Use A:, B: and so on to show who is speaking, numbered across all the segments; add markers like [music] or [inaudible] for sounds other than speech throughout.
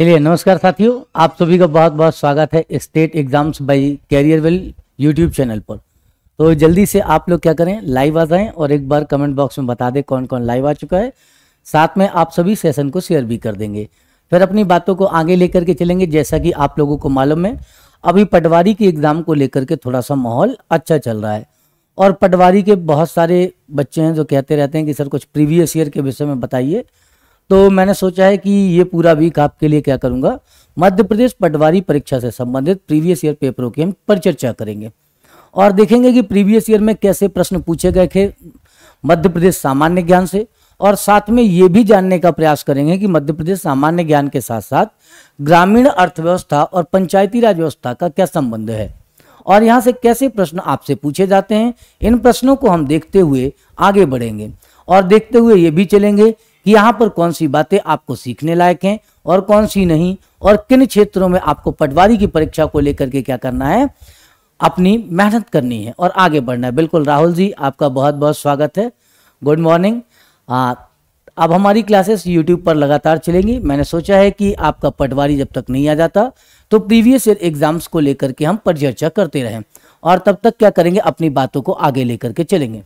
A: चलिए नमस्कार साथियों आप सभी का बहुत बहुत स्वागत है state exams by career well YouTube channel पर तो जल्दी से आप लोग क्या करें लाइव आ जाएं और एक बार कमेंट बॉक्स में बता दें कौन कौन लाइव आ चुका है साथ में आप सभी सेशन को शेयर भी कर देंगे फिर अपनी बातों को आगे लेकर के चलेंगे जैसा कि आप लोगों को मालूम है अभी पटवारी के एग्ज़ाम को लेकर के थोड़ा सा माहौल अच्छा चल रहा है और पटवारी के बहुत सारे बच्चे हैं जो कहते रहते हैं कि सर कुछ प्रीवियस ईयर के विषय में बताइए तो मैंने सोचा है कि ये पूरा वीक आपके लिए क्या करूँगा मध्य प्रदेश पटवारी परीक्षा से संबंधित प्रीवियस ईयर पेपरों की हम परिचर्चा करेंगे और देखेंगे कि प्रीवियस ईयर में कैसे प्रश्न पूछे गए थे मध्य प्रदेश सामान्य ज्ञान से और साथ में ये भी जानने का प्रयास करेंगे कि मध्य प्रदेश सामान्य ज्ञान के साथ साथ ग्रामीण अर्थव्यवस्था और पंचायती राज व्यवस्था का क्या संबंध है और यहाँ से कैसे प्रश्न आपसे पूछे जाते हैं इन प्रश्नों को हम देखते हुए आगे बढ़ेंगे और देखते हुए ये भी चलेंगे कि यहाँ पर कौन सी बातें आपको सीखने लायक हैं और कौन सी नहीं और किन क्षेत्रों में आपको पटवारी की परीक्षा को लेकर के क्या करना है अपनी मेहनत करनी है और आगे बढ़ना है बिल्कुल राहुल जी आपका बहुत बहुत स्वागत है गुड मॉर्निंग अब हमारी क्लासेस यूट्यूब पर लगातार चलेंगी मैंने सोचा है कि आपका पटवारी जब तक नहीं आ जाता तो प्रीवियस ईयर एग्जाम्स को लेकर के हम परिचर्चा करते रहें और तब तक क्या करेंगे अपनी बातों को आगे लेकर के चलेंगे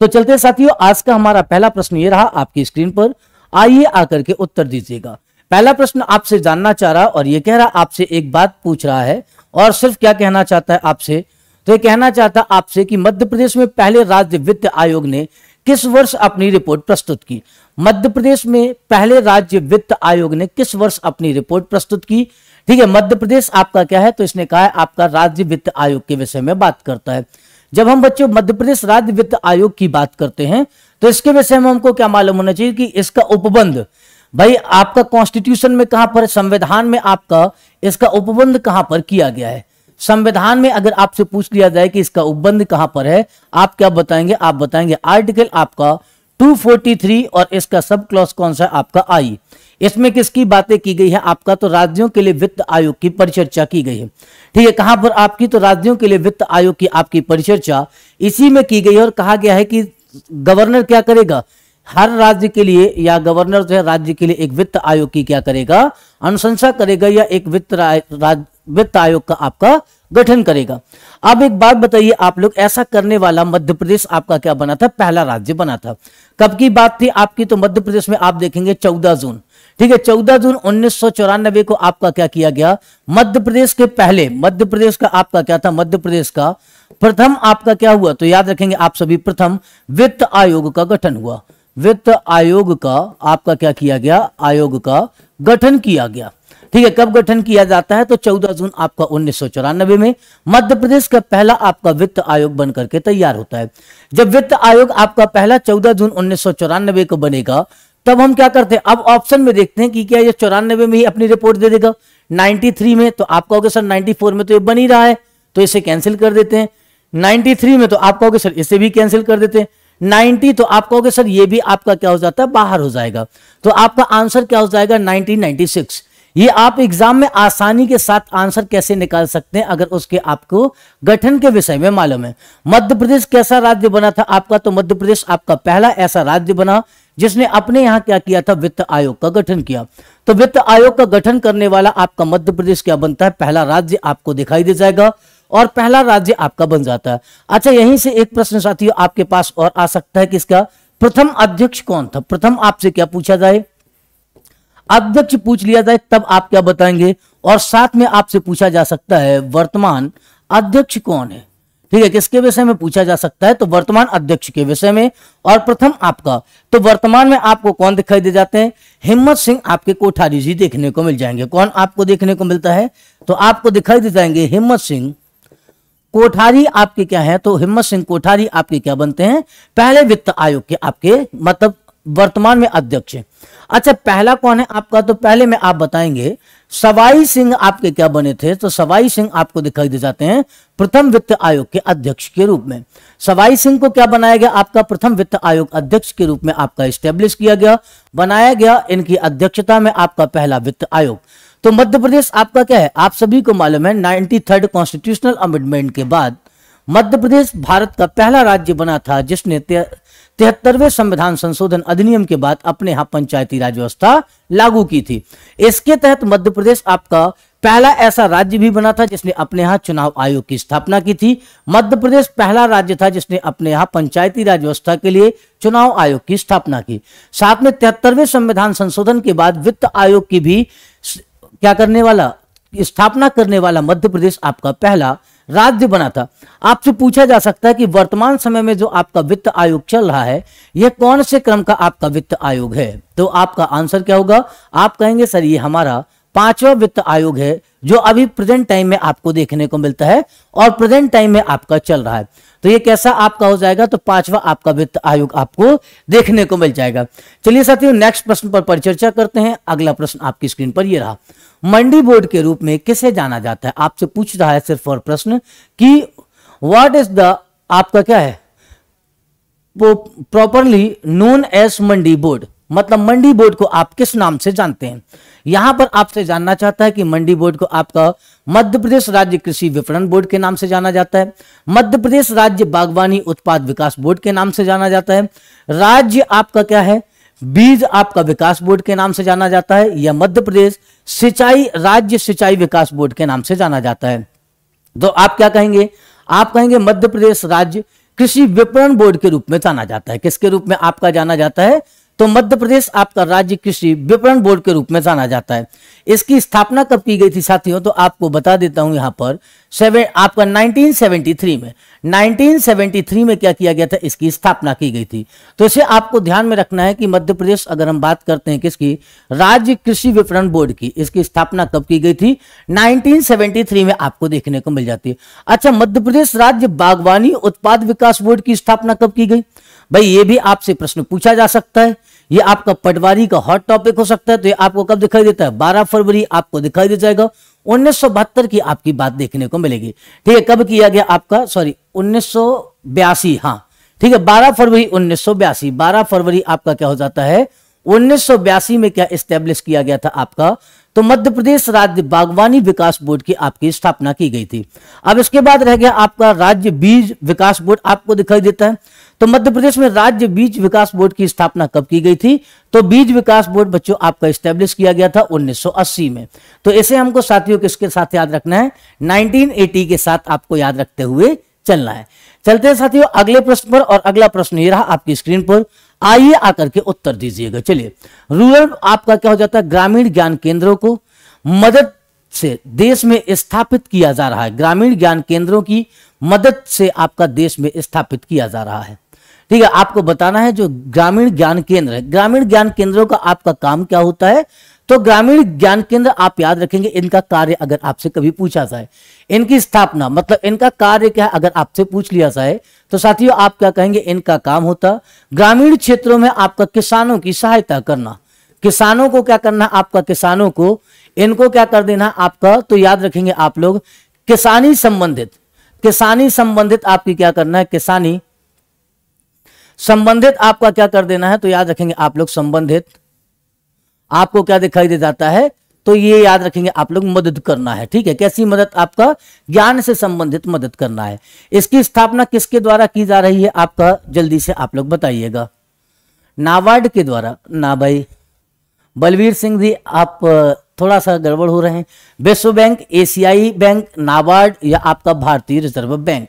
A: तो चलते साथियों आज का हमारा पहला प्रश्न ये रहा आपकी स्क्रीन पर आइए आकर के उत्तर दीजिएगा पहला प्रश्न आपसे जानना चाह रहा और ये कह रहा आपसे एक बात पूछ रहा है और सिर्फ क्या कहना चाहता है आपसे तो ये कहना चाहता आपसे कि मध्य प्रदेश में पहले राज्य वित्त आयोग ने किस वर्ष अपनी रिपोर्ट प्रस्तुत की मध्य प्रदेश में पहले राज्य वित्त आयोग ने किस वर्ष अपनी रिपोर्ट प्रस्तुत की ठीक है मध्य प्रदेश आपका क्या है तो इसने कहा है आपका राज्य वित्त आयोग के विषय में बात करता है जब हम बच्चों मध्य प्रदेश राज्य वित्त आयोग की बात करते हैं तो इसके विषय में हमको क्या मालूम होना चाहिए कि इसका उपबंध भाई आपका कॉन्स्टिट्यूशन में कहां पर संविधान में आपका इसका उपबंध कहां पर किया गया है संविधान में अगर आपसे पूछ लिया जाए कि इसका उपबंध कहां पर है आप क्या बताएंगे आप बताएंगे आर्टिकल आपका 243 और इसका सब क्लॉज कौन सा आपका आई इसमें किसकी बातें की गई है आपका तो राज्यों के लिए वित्त आयोग की परिचर्चा की गई है ठीक है कहां पर आपकी तो राज्यों के लिए वित्त आयोग की आपकी परिचर्चा इसी में की गई है और कहा गया है कि गवर्नर क्या करेगा हर राज्य के लिए या गवर्नर जो है राज्य के लिए एक वित्त आयोग की क्या करेगा अनुशंसा करेगा या एक वित्त वित्त आयोग का आपका गठन करेगा अब एक बात बताइए आप लोग ऐसा करने वाला मध्य प्रदेश आपका क्या बना था पहला राज्य बना था कब की बात थी आपकी तो मध्य प्रदेश में आप देखेंगे चौदह जून ठीक है चौदह जून उन्नीस को आपका क्या किया गया मध्य प्रदेश के पहले मध्य प्रदेश का आपका क्या था मध्य प्रदेश का प्रथम आपका क्या हुआ तो याद रखेंगे आप सभी प्रथम वित्त आयोग का गठन हुआ वित्त आयोग का आपका क्या किया गया आयोग का गठन किया गया ठीक है कब गठन किया जाता है तो 14 जून आपका उन्नीस में मध्य प्रदेश का पहला आपका वित्त आयोग बन करके तैयार होता है जब वित्त आयोग आपका पहला 14 जून उन्नीस को बनेगा तब हम क्या करते हैं अब ऑप्शन में देखते हैं कि क्या ये चौरानवे में ही अपनी रिपोर्ट दे देगा 93 में तो आप कहोगे सर 94 में तो ये बन ही रहा है तो इसे कैंसिल कर देते हैं 93 में तो आप कहोगे सर इसे भी कैंसिल कर देते हैं 90 तो आप कहोगे सर ये भी आपका क्या हो जाता है बाहर हो जाएगा तो आपका आंसर क्या हो जाएगा नाइनटीन ये आप एग्जाम में आसानी के साथ आंसर कैसे निकाल सकते हैं अगर उसके आपको गठन के विषय में मालूम है मध्य प्रदेश कैसा राज्य बना था आपका तो मध्य प्रदेश आपका पहला ऐसा राज्य बना जिसने अपने यहाँ क्या किया था वित्त आयोग का गठन किया तो वित्त आयोग का गठन करने वाला आपका मध्य प्रदेश क्या बनता है पहला राज्य आपको दिखाई दे जाएगा और पहला राज्य आपका बन जाता है अच्छा यहीं से एक प्रश्न साथियों आपके पास और आ सकता है कि इसका प्रथम अध्यक्ष कौन था प्रथम आपसे क्या पूछा जाए अध्यक्ष पूछ लिया जाए तब आप क्या बताएंगे और साथ में आपसे पूछा जा सकता है वर्तमान अध्यक्ष कौन है ठीक है किसके विषय में पूछा जा सकता है तो वर्तमान अध्यक्ष के विषय में और प्रथम आपका तो वर्तमान में आपको कौन दिखाई दे जाते हैं हिम्मत सिंह आपके कोठारी जी देखने को मिल जाएंगे कौन आपको देखने को मिलता है तो आपको दिखाई दे जाएंगे हिम्मत सिंह कोठारी आपके क्या है तो हिम्मत सिंह कोठारी आपके क्या बनते हैं पहले वित्त आयोग के आपके मतलब वर्तमान में अध्यक्ष अच्छा पहला कौन है आपका तो पहले मैं आप बताएंगे सवाई सिंह आपके क्या बने थे तो सवाई सिंह आपको दिखाई दे जाते हैं प्रथम वित्त आयोग के अध्यक्ष के रूप में सवाई सिंह को क्या बनाया गया आपका प्रथम वित्त आयोग अध्यक्ष के रूप में आपका स्टेब्लिश किया गया बनाया गया इनकी अध्यक्षता में आपका पहला वित्त आयोग तो मध्य प्रदेश आपका क्या है आप सभी को मालूम है नाइन्टी थर्ड कॉन्स्टिट्यूशनल अमेंडमेंट के बाद मध्य प्रदेश भारत का पहला राज्य बना था जिसने तिहत्तरवे संविधान संशोधन अधिनियम के बाद अपने यहां पंचायती राज व्यवस्था लागू की थी इसके तहत मध्य प्रदेश आपका पहला ऐसा राज्य भी बना था जिसने अपने यहां चुनाव आयोग की स्थापना की थी मध्य प्रदेश पहला राज्य था जिसने अपने यहां पंचायती राज व्यवस्था के लिए चुनाव आयोग की स्थापना की साथ में तिहत्तरवे संविधान संशोधन के बाद वित्त आयोग की भी क्या करने वाला स्थापना करने वाला मध्य प्रदेश आपका पहला राज्य बना था आपसे पूछा जा सकता है कि वर्तमान समय में जो आपका वित्त आयोग चल रहा है यह कौन से क्रम का आपका वित्त आयोग है तो आपका आंसर क्या होगा आप कहेंगे सर ये हमारा पांचवा वित्त आयोग है जो अभी प्रेजेंट टाइम में आपको देखने को मिलता है और प्रेजेंट टाइम में आपका चल रहा है तो ये कैसा आपका हो जाएगा तो पांचवा आपका वित्त आयोग आपको देखने को मिल जाएगा चलिए साथियों नेक्स्ट प्रश्न पर परिचर्चा करते हैं अगला प्रश्न आपकी स्क्रीन पर यह रहा मंडी बोर्ड के रूप में किसे जाना जाता है आपसे पूछ रहा है सिर्फ और प्रश्न कि व्हाट इज द आपका क्या है properly known as mandi board मतलब मंडी बोर्ड को आप किस नाम से जानते हैं यहां पर आपसे जानना चाहता है कि मंडी बोर्ड को आपका मध्य प्रदेश राज्य कृषि विपणन बोर्ड के नाम से जाना जाता है मध्य प्रदेश राज्य बागवानी उत्पाद विकास बोर्ड के नाम से जाना जाता है राज्य आपका क्या है बीज आपका विकास बोर्ड के नाम से जाना जाता है या मध्य प्रदेश सिंचाई राज्य सिंचाई विकास बोर्ड के नाम से जाना जाता है तो आप क्या कहेंगे आप कहेंगे मध्य प्रदेश राज्य कृषि विपणन बोर्ड के रूप में जाना जाता है किसके रूप में आपका जाना जाता है तो मध्य प्रदेश आपका राज्य कृषि विपणन बोर्ड के रूप में जाना जाता है इसकी स्थापना कब की गई थी साथियों तो आपको बता देता हूं यहां पर सेवन आपका 1973 में 1973 में क्या किया गया था इसकी स्थापना की गई थी तो इसे आपको ध्यान में रखना है कि मध्य प्रदेश अगर हम बात करते हैं किसकी राज्य कृषि विपणन बोर्ड की इसकी स्थापना कब की गई थी 1973 में आपको देखने को मिल जाती है अच्छा मध्य प्रदेश राज्य बागवानी उत्पाद विकास बोर्ड की स्थापना कब की गई भाई ये भी आपसे प्रश्न पूछा जा सकता है ये आपका पटवारी का हॉट टॉपिक हो सकता है तो ये आपको कब दिखाई देता है 12 फरवरी आपको दिखाई दे जाएगा उन्नीस की आपकी बात देखने को मिलेगी ठीक है कब किया गया आपका सॉरी उन्नीस हाँ ठीक है 12 फरवरी उन्नीस 12 फरवरी आपका क्या हो जाता है उन्नीस में क्या स्टेब्लिश किया गया था आपका तो मध्य प्रदेश राज्य बागवानी विकास बोर्ड की आपकी स्थापना की गई थी अब इसके बाद रह गया आपका राज्य बीज विकास बोर्ड आपको दिखाई देता है तो मध्य प्रदेश में राज्य बीज विकास बोर्ड की स्थापना कब की गई थी तो बीज विकास बोर्ड बच्चों आपका स्टेब्लिश किया गया था 1980 में तो इसे हमको साथियों किसके साथ याद रखना है 1980 के साथ आपको याद रखते हुए चलना है चलते हैं साथियों अगले प्रश्न पर और अगला प्रश्न ये रहा आपकी स्क्रीन पर आइए आकर के उत्तर दीजिएगा चलिए रूरल आपका क्या हो जाता है ग्रामीण ज्ञान केंद्रों को मदद से देश में स्थापित किया जा रहा है ग्रामीण ज्ञान केंद्रों की मदद से आपका देश में स्थापित किया जा रहा है ठीक है आपको बताना है जो ग्रामीण ज्ञान केंद्र है ग्रामीण ज्ञान केंद्रों का आपका काम क्या होता है तो ग्रामीण ज्ञान केंद्र आप याद रखेंगे इनका कार्य अगर आपसे कभी पूछा जाए इनकी स्थापना मतलब इनका कार्य क्या है अगर आपसे पूछ लिया जाए तो साथियों आप क्या कहेंगे इनका काम होता ग्रामीण क्षेत्रों में आपका किसानों की सहायता करना किसानों को क्या करना आपका किसानों को इनको क्या कर देना आपका तो याद रखेंगे आप लोग किसानी संबंधित किसानी संबंधित आपकी क्या करना है किसानी संबंधित आपका क्या कर देना है तो याद रखेंगे आप लोग संबंधित आपको क्या दिखाई दे जाता है तो ये याद रखेंगे आप लोग मदद करना है ठीक है कैसी मदद आपका ज्ञान से संबंधित मदद करना है इसकी स्थापना किसके द्वारा की जा रही है आपका जल्दी से आप लोग बताइएगा नाबार्ड के द्वारा ना भाई बलवीर सिंह जी आप थोड़ा सा गड़बड़ हो रहे हैं विश्व बैंक एशियाई बैंक नाबार्ड या आपका भारतीय रिजर्व बैंक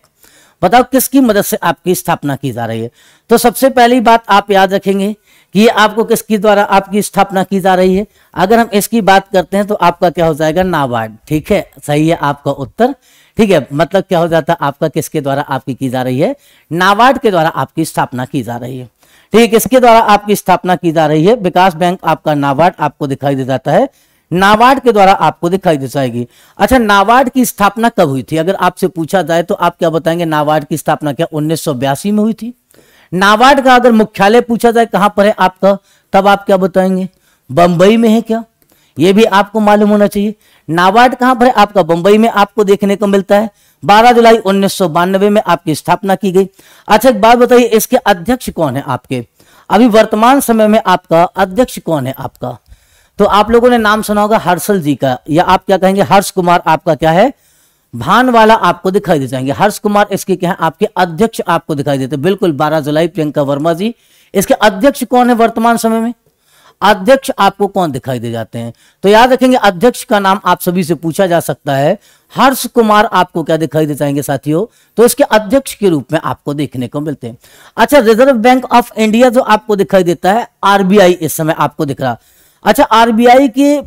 A: बताओ किसकी मदद से आपकी स्थापना की जा रही है तो सबसे पहली बात आप याद रखेंगे कि ये आपको किसके द्वारा आपकी स्थापना की जा रही है अगर हम इसकी बात करते हैं तो आपका क्या हो जाएगा नाबार्ड ठीक है सही है आपका उत्तर ठीक है मतलब क्या हो जाता है आपका किसके द्वारा आपकी की जा रही है नाबार्ड के द्वारा आपकी स्थापना की जा रही है ठीक है किसके द्वारा आपकी स्थापना की जा रही है विकास बैंक आपका नाबार्ड आपको दिखाई दे जाता है नाबार्ड के द्वारा आपको दिखाई दे जाएगी अच्छा नाबार्ड की स्थापना कब हुई थी अगर आपसे पूछा जाए तो आप क्या बताएंगे नाबार्ड की स्थापना क्या उन्नीस में हुई थी नाबार्ड का अगर मुख्यालय पूछा जाए कहां पर है आपका तब आप क्या बताएंगे बंबई में है क्या यह भी आपको मालूम होना चाहिए नाबार्ड कहां पर है आपका बंबई में आपको देखने को मिलता है 12 जुलाई उन्नीस में आपकी स्थापना की गई अच्छा एक बात बताइए इसके अध्यक्ष कौन है आपके अभी वर्तमान समय में आपका अध्यक्ष कौन है आपका तो आप लोगों ने नाम सुना होगा हर्षल जी का या आप क्या कहेंगे हर्ष कुमार आपका क्या है भान वाला आपको दिखाई दे जाएंगे हर्ष कुमार इसके क्या है आपके अध्यक्ष आपको दिखाई देते बिल्कुल 12 जुलाई प्रियंका वर्मा जी इसके अध्यक्ष कौन है वर्तमान समय में अध्यक्ष आपको कौन दिखाई दे जाते हैं तो याद रखेंगे अध्यक्ष का नाम आप सभी से पूछा जा सकता है हर्ष कुमार आपको क्या दिखाई दे जाएंगे साथियों तो इसके अध्यक्ष के रूप में आपको देखने को मिलते हैं अच्छा रिजर्व बैंक ऑफ इंडिया जो आपको दिखाई देता है आरबीआई इस समय आपको दिख रहा अच्छा आरबीआई के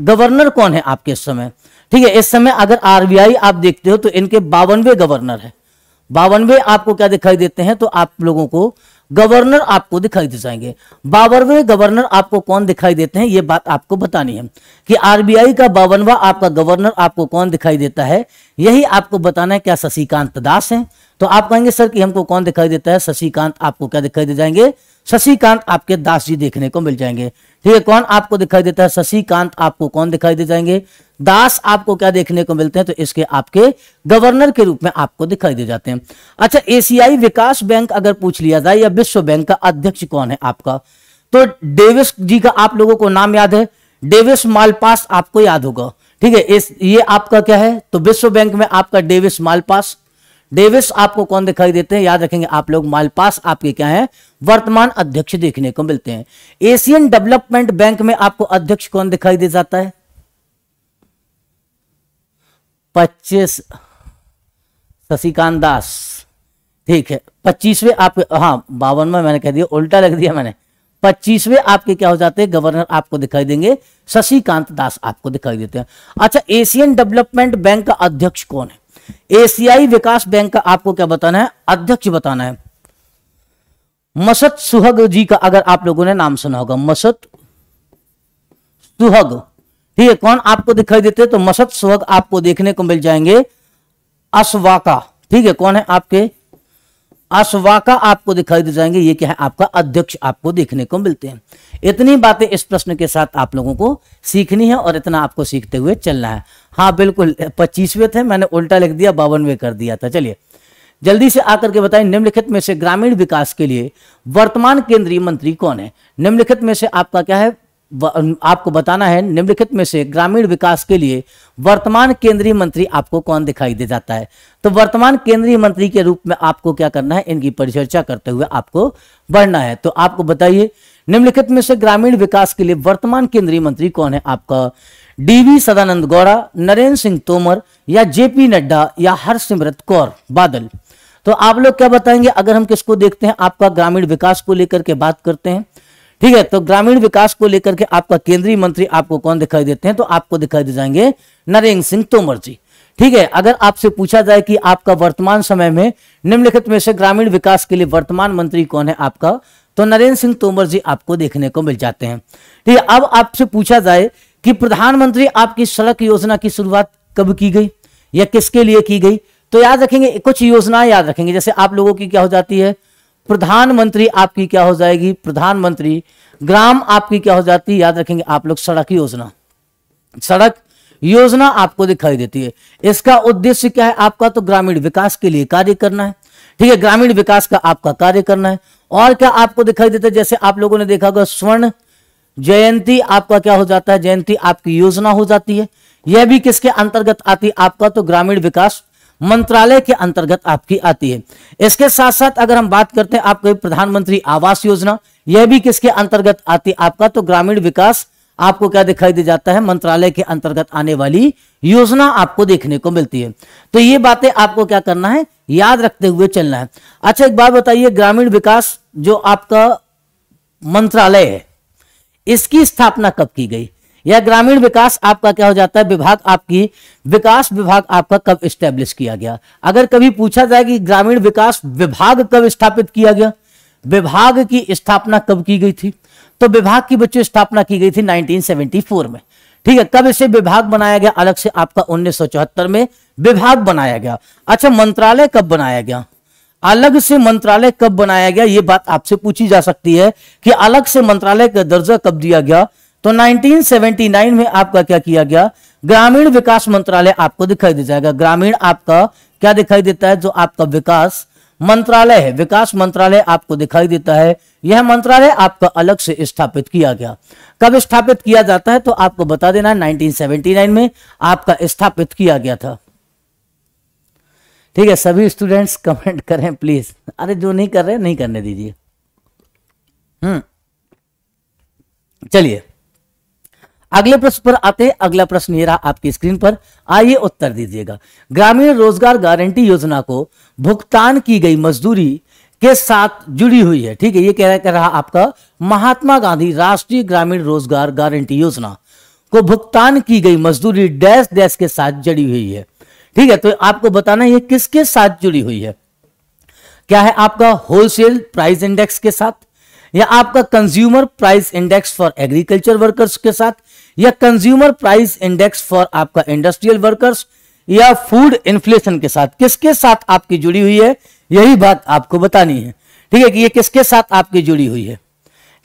A: गवर्नर कौन है आपके इस समय ठीक है इस समय अगर आरबीआई आप देखते हो तो इनके बावनवे गवर्नर है बावनवे आपको क्या दिखाई देते हैं तो आप लोगों को गवर्नर आपको दिखाई दे जाएंगे बावनवे गवर्नर आपको कौन दिखाई देते हैं ये बात आपको बतानी है कि आरबीआई का बावनवा आपका गवर्नर आपको कौन दिखाई देता है यही आपको बताना है क्या शशिकांत दास हैं तो आप कहेंगे सर कि हमको कौन दिखाई देता है शशिकांत आपको क्या दिखाई दे जाएंगे शशिकांत आपके दास जी देखने को मिल जाएंगे ठीक है कौन आपको दिखाई देता है शशिकांत आपको कौन दिखाई दे जाएंगे दास आपको क्या देखने को मिलते हैं तो इसके आपके गवर्नर के रूप में आपको दिखाई दे जाते हैं अच्छा एशियाई विकास बैंक अगर पूछ लिया जाए या विश्व बैंक का अध्यक्ष कौन है आपका तो डेविस जी का आप लोगों को नाम याद है डेविस मालपास आपको याद होगा ठीक है इस ये आपका क्या है तो विश्व बैंक में आपका डेविस मालपास डेविस आपको कौन दिखाई देते हैं याद रखेंगे आप लोग मालपास आपके क्या है वर्तमान अध्यक्ष देखने को मिलते हैं एशियन डेवलपमेंट बैंक में आपको अध्यक्ष कौन दिखाई दे जाता है पच्चीस शशिकांत दास ठीक है पच्चीसवें आपके हाँ में मैंने कह दिया उल्टा लग दिया मैंने पच्चीसवें आपके क्या हो जाते हैं गवर्नर आपको दिखाई देंगे शशिकांत दास आपको दिखाई देते हैं अच्छा एशियन डेवलपमेंट बैंक का अध्यक्ष कौन है एशियाई विकास बैंक का आपको क्या बताना है अध्यक्ष बताना है मसत सुहग जी का अगर आप लोगों ने नाम सुना होगा मसत सुहग ठीक है कौन आपको दिखाई देते तो मसत सुहग आपको देखने को मिल जाएंगे असवाका ठीक है कौन है आपके असवाका आपको दिखाई दे जाएंगे ये क्या है आपका अध्यक्ष आपको देखने को मिलते हैं इतनी बातें इस प्रश्न के साथ आप लोगों को सीखनी है और इतना आपको सीखते हुए चलना है हाँ बिल्कुल पच्चीसवें थे मैंने उल्टा लिख दिया बावनवे कर दिया था चलिए जल्दी से आकर के बताएं निम्नलिखित में से ग्रामीण विकास के लिए वर्तमान केंद्रीय मंत्री कौन है निम्नलिखित में से आपका क्या है आपको बताना है निम्नलिखित में से ग्रामीण विकास के लिए वर्तमान केंद्रीय मंत्री आपको कौन दिखाई दे जाता है तो वर्तमान केंद्रीय मंत्री के रूप में आपको क्या करना है इनकी परिचर्चा करते हुए आपको बढ़ना है तो आपको बताइए निम्नलिखित में से ग्रामीण विकास के लिए वर्तमान केंद्रीय मंत्री कौन है आपका डीवी सदानंद गौड़ा नरेंद्र सिंह तोमर या जेपी नड्डा या हरसिमरत कौर बादल तो आप लोग क्या बताएंगे अगर हम किसको देखते हैं आपका ग्रामीण विकास को लेकर के बात करते हैं ठीक है तो ग्रामीण विकास को लेकर के आपका केंद्रीय मंत्री आपको कौन दिखाई देते हैं तो आपको दिखाई दे जाएंगे नरेंद्र सिंह तोमर जी ठीक है अगर आपसे पूछा जाए कि आपका वर्तमान समय में निम्नलिखित में से ग्रामीण विकास के लिए वर्तमान मंत्री कौन है आपका तो नरेंद्र सिंह तोमर जी आपको देखने को मिल जाते हैं ठीक है अब आपसे पूछा जाए कि प्रधानमंत्री आपकी सड़क योजना की शुरुआत कब की गई या किसके लिए की गई तो याद रखेंगे कुछ योजनाएं याद रखेंगे जैसे आप लोगों की क्या हो जाती है प्रधानमंत्री आपकी क्या हो जाएगी प्रधानमंत्री ग्राम आपकी क्या हो जाती है याद रखेंगे आप लोग सड़क योजना सड़क योजना आपको दिखाई देती है इसका उद्देश्य क्या है आपका तो ग्रामीण विकास के लिए कार्य करना है ठीक है ग्रामीण विकास का आपका कार्य करना है और क्या आपको दिखाई देता है जैसे आप लोगों ने देखा होगा स्वर्ण जयंती आपका क्या हो जाता है जयंती आपकी योजना हो जाती है यह भी किसके अंतर्गत आती है आपका तो ग्रामीण विकास मंत्रालय के अंतर्गत आपकी आती है इसके साथ साथ अगर हम बात करते हैं आपके प्रधानमंत्री आवास योजना यह भी किसके अंतर्गत आती है आपका तो ग्रामीण विकास आपको क्या दिखाई दे जाता है मंत्रालय के अंतर्गत आने वाली योजना आपको देखने को मिलती है तो ये बातें आपको क्या करना है याद रखते हुए चलना है अच्छा एक बात बताइए ग्रामीण विकास जो आपका मंत्रालय है इसकी स्थापना कब की गई या ग्रामीण विकास आपका क्या हो जाता है विभाग आपकी विकास विभाग आपका कब स्टेब्लिश किया गया अगर कभी पूछा जाए कि ग्रामीण विकास विभाग कब स्थापित किया गया विभाग की स्थापना कब की गई थी तो विभाग की बच्चों स्थापना की गई थी 1974 में ठीक है कब इसे विभाग बनाया गया अलग से आपका 1974 में विभाग बनाया गया अच्छा मंत्रालय कब बनाया गया अलग से मंत्रालय कब बनाया गया ये बात आपसे पूछी जा सकती है कि अलग से मंत्रालय का दर्जा कब दिया गया तो 1979 में आपका क्या किया गया ग्रामीण विकास मंत्रालय आपको दिखाई दे जाएगा ग्रामीण आपका क्या दिखाई देता है जो आपका विकास मंत्रालय है विकास मंत्रालय आपको दिखाई देता है यह मंत्रालय आपका अलग से स्थापित किया गया कब स्थापित किया जाता है तो आपको बता देना 1979 में आपका स्थापित किया गया था ठीक है सभी स्टूडेंट्स कमेंट करें प्लीज अरे जो नहीं कर रहे नहीं करने दीजिए हम्म चलिए अगले प्रश्न पर आते हैं अगला प्रश्न ये रहा आपकी स्क्रीन पर आइए उत्तर दीजिएगा ग्रामीण रोजगार गारंटी योजना को भुगतान की गई मजदूरी के साथ जुड़ी हुई है ठीक है ये कह रहा आपका महात्मा गांधी राष्ट्रीय ग्रामीण रोजगार गारंटी योजना को भुगतान की गई मजदूरी डैश डैश के साथ जुड़ी हुई है ठीक है तो आपको बताना ये किसके साथ जुड़ी हुई है क्या है आपका होलसेल प्राइस इंडेक्स के साथ या आपका consumer price index for agriculture workers के साथ या कंज्यूमर प्राइस इंडेक्स फॉर आपका इंडस्ट्रियल वर्कर्स या फूड इन्फ्लेशन के साथ किसके साथ आपकी जुड़ी हुई है यही बात आपको बतानी है ठीक है कि ये किसके साथ आपकी जुड़ी हुई है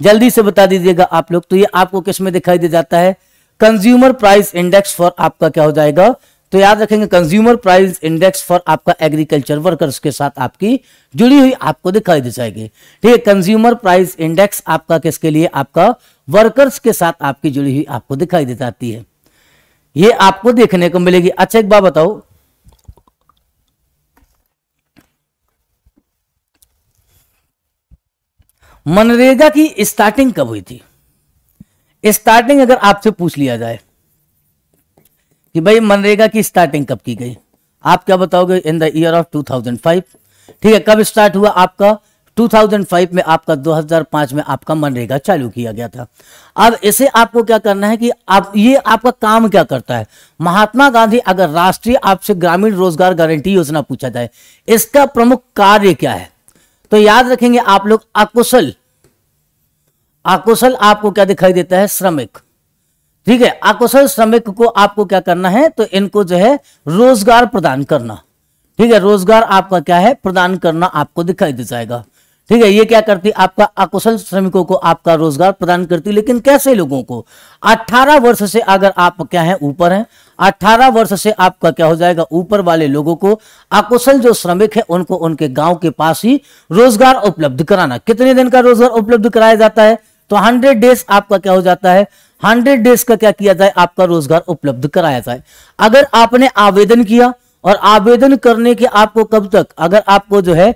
A: जल्दी से बता दीजिएगा आप लोग तो ये आपको किस में दिखाई दे जाता है कंज्यूमर प्राइस इंडेक्स फॉर आपका क्या हो जाएगा तो याद रखेंगे कंज्यूमर प्राइस इंडेक्स फॉर आपका एग्रीकल्चर वर्कर्स के साथ आपकी जुड़ी हुई आपको दिखाई दे जाएगी ठीक है कंज्यूमर प्राइस इंडेक्स आपका किसके लिए आपका वर्कर्स के साथ आपकी जुड़ी हुई आपको दिखाई दे जाती है ये आपको देखने को मिलेगी अच्छा एक बात बताओ मनरेगा की स्टार्टिंग कब हुई थी स्टार्टिंग अगर आपसे पूछ लिया जाए कि भाई मनरेगा की स्टार्टिंग कब की गई आप क्या बताओगे इन द ईयर ऑफ 2005 ठीक है कब स्टार्ट हुआ आपका 2005 में आपका 2005 में आपका मनरेगा चालू किया गया था अब इसे आपको क्या करना है कि आप ये आपका काम क्या करता है महात्मा गांधी अगर राष्ट्रीय आपसे ग्रामीण रोजगार गारंटी योजना पूछा जाए इसका प्रमुख कार्य क्या है तो याद रखेंगे आप लोग अकुशल अकुशल आपको क्या दिखाई देता है श्रमिक ठीक है अकुशल श्रमिक को आपको क्या करना है तो इनको जो है रोजगार प्रदान करना ठीक है रोजगार आपका क्या है प्रदान करना आपको दिखाई दे जाएगा ठीक है ये क्या करती आपका अकुशल श्रमिकों को आपका रोजगार प्रदान करती लेकिन कैसे लोगों को 18 वर्ष से अगर आप क्या है ऊपर हैं 18 वर्ष से आपका क्या हो जाएगा ऊपर वाले लोगों को अकुशल जो श्रमिक है उनको उनके गांव के पास ही रोजगार उपलब्ध कराना कितने दिन का रोजगार उपलब्ध कराया जाता है तो हंड्रेड डेज आपका क्या हो जाता है हंड्रेड डेज का क्या किया जाए आपका रोजगार उपलब्ध कराया जाए अगर आपने आवेदन किया और आवेदन करने के आपको कब तक अगर आपको जो है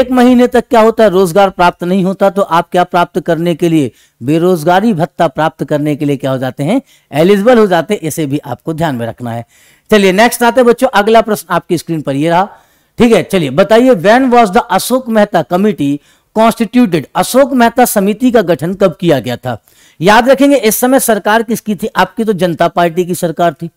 A: एक महीने तक क्या होता है रोजगार प्राप्त नहीं होता तो आप क्या प्राप्त करने के लिए बेरोजगारी भत्ता प्राप्त करने के लिए क्या हो जाते हैं एलिजिबल हो जाते हैं इसे भी आपको ध्यान में रखना है चलिए नेक्स्ट आते हैं बच्चों अगला प्रश्न आपकी स्क्रीन पर ये रहा ठीक है चलिए बताइए when was the Ashok Mehta committee constituted Ashok Mehta समिति का गठन कब किया गया था याद रखेंगे इस समय सरकार किसकी थी आपकी तो जनता पार्टी की सरकार थी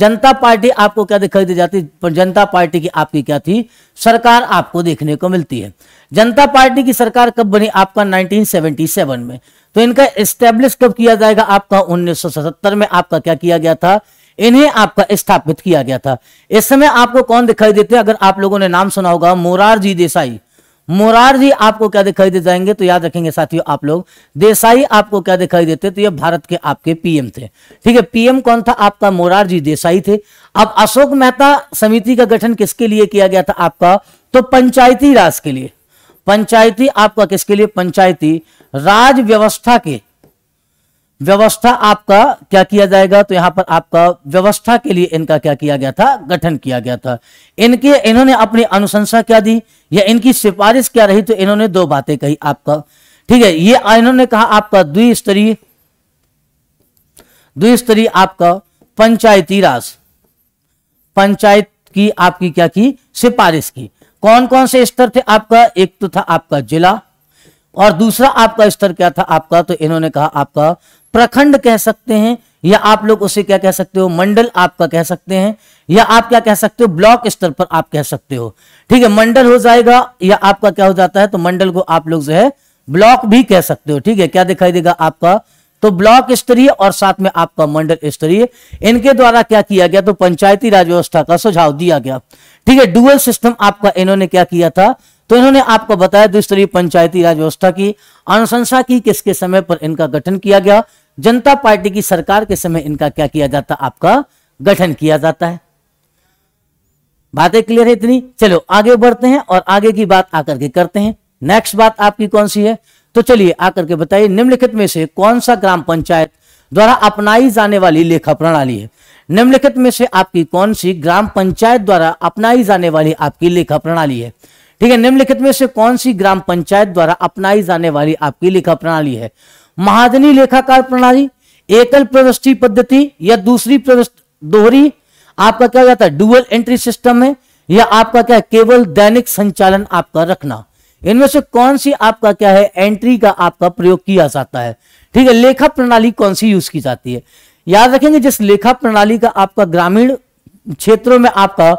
A: जनता पार्टी आपको क्या दिखाई दी जाती पर जनता पार्टी की आपकी क्या थी सरकार आपको देखने को मिलती है जनता पार्टी की सरकार कब बनी आपका 1977 में तो इनका स्टेब्लिश कब किया जाएगा आपका 1977 में आपका क्या किया गया था इन्हें आपका स्थापित किया गया था इस समय आपको कौन दिखाई देते अगर आप लोगों ने नाम सुना होगा मोरारजी देसाई जी आपको क्या दिखाई दे जाएंगे तो याद रखेंगे साथियों आप लोग देसाई आपको क्या दिखाई देते तो ये भारत के आपके पीएम थे ठीक है पीएम कौन था आपका मोरारजी देसाई थे अब अशोक मेहता समिति का गठन किसके लिए किया गया था आपका तो पंचायती राज के लिए पंचायती आपका किसके लिए पंचायती राज व्यवस्था के व्यवस्था आपका क्या किया जाएगा तो यहां पर आपका व्यवस्था के लिए इनका क्या किया गया था गठन किया गया था इनके इन्होंने अपनी अनुशंसा क्या दी या इनकी सिफारिश क्या रही तो इन्होंने दो बातें कही आपका ठीक है ये इन्होंने कहा आपका द्विस्तरीय द्विस्तरीय आपका पंचायती राज पंचायत की आपकी क्या की सिफारिश की कौन कौन से स्तर थे आपका एक तो था आपका जिला और दूसरा आपका स्तर क्या था आपका तो इन्होंने कहा आपका प्रखंड कह सकते हैं या आप लोग उसे क्या कह सकते हो मंडल आपका कह सकते हैं या आप क्या कह सकते हो ब्लॉक स्तर पर आप कह सकते हो ठीक है मंडल हो जाएगा या आपका क्या हो जाता है तो मंडल को आप लोग जो है ब्लॉक भी कह सकते हो ठीक है क्या दिखाई देगा आपका तो ब्लॉक स्तरीय और साथ में आपका मंडल स्तरीय इनके द्वारा क्या किया गया तो पंचायती राज व्यवस्था का सुझाव दिया गया ठीक है डुअल सिस्टम आपका इन्होंने क्या किया था तो इन्होंने आपको बताया द्विस्तरीय पंचायती राज व्यवस्था की अनुशंसा की किसके समय पर इनका गठन किया गया जनता पार्टी की सरकार के समय इनका क्या किया जाता आपका गठन किया जाता है बातें क्लियर है इतनी चलो आगे बढ़ते हैं और आगे की बात आकर के करते हैं नेक्स्ट बात आपकी कौन सी है तो चलिए आकर के बताइए निम्नलिखित में से कौन सा ग्राम पंचायत द्वारा अपनाई जाने वाली लेखा प्रणाली है निम्नलिखित में से आपकी कौन सी ग्राम पंचायत द्वारा अपनाई जाने वाली आपकी लेखा प्रणाली है ठीक है निम्नलिखित में से कौन सी ग्राम पंचायत द्वारा अपनाई जाने वाली आपकी लेखा प्रणाली है महाजनी लेखाकार प्रणाली एकल प्रविष्टि पद्धति या दूसरी दोहरी आपका क्या हो जाता है डुअल एंट्री सिस्टम है या आपका क्या है केवल दैनिक संचालन आपका रखना इनमें से कौन सी आपका क्या है एंट्री का आपका प्रयोग किया जाता है ठीक है लेखा प्रणाली कौन सी यूज की जाती है याद रखेंगे जिस लेखा प्रणाली का आपका ग्रामीण क्षेत्रों में आपका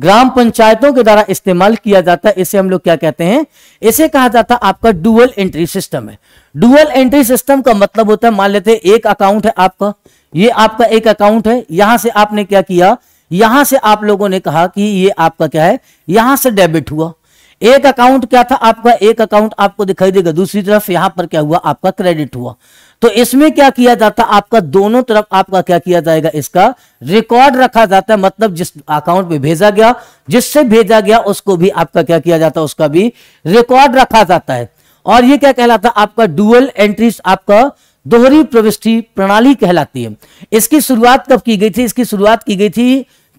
A: ग्राम पंचायतों के द्वारा इस्तेमाल किया जाता है इसे हम लोग क्या कहते हैं इसे कहा जाता है आपका डुअल एंट्री सिस्टम है डुअल एंट्री सिस्टम का मतलब होता है मान लेते हैं एक अकाउंट है आपका ये आपका एक अकाउंट है यहां से आपने क्या किया यहां से आप लोगों ने कहा कि ये आपका क्या है यहां से डेबिट हुआ एक अकाउंट क्या था आपका एक अकाउंट आपको दिखाई देगा दूसरी तरफ यहां पर क्या हुआ आपका क्रेडिट हुआ तो इसमें क्या किया जाता आपका दोनों तरफ आपका क्या किया जाएगा इसका रिकॉर्ड रखा जाता है मतलब जिस अकाउंट में भेजा गया जिससे भेजा गया उसको भी आपका क्या किया जाता है उसका भी रिकॉर्ड रखा जाता है और ये क्या कहलाता है आपका डुअल एंट्री आपका दोहरी प्रविष्टि प्रणाली कहलाती है इसकी शुरुआत कब की गई थी इसकी शुरुआत की गई थी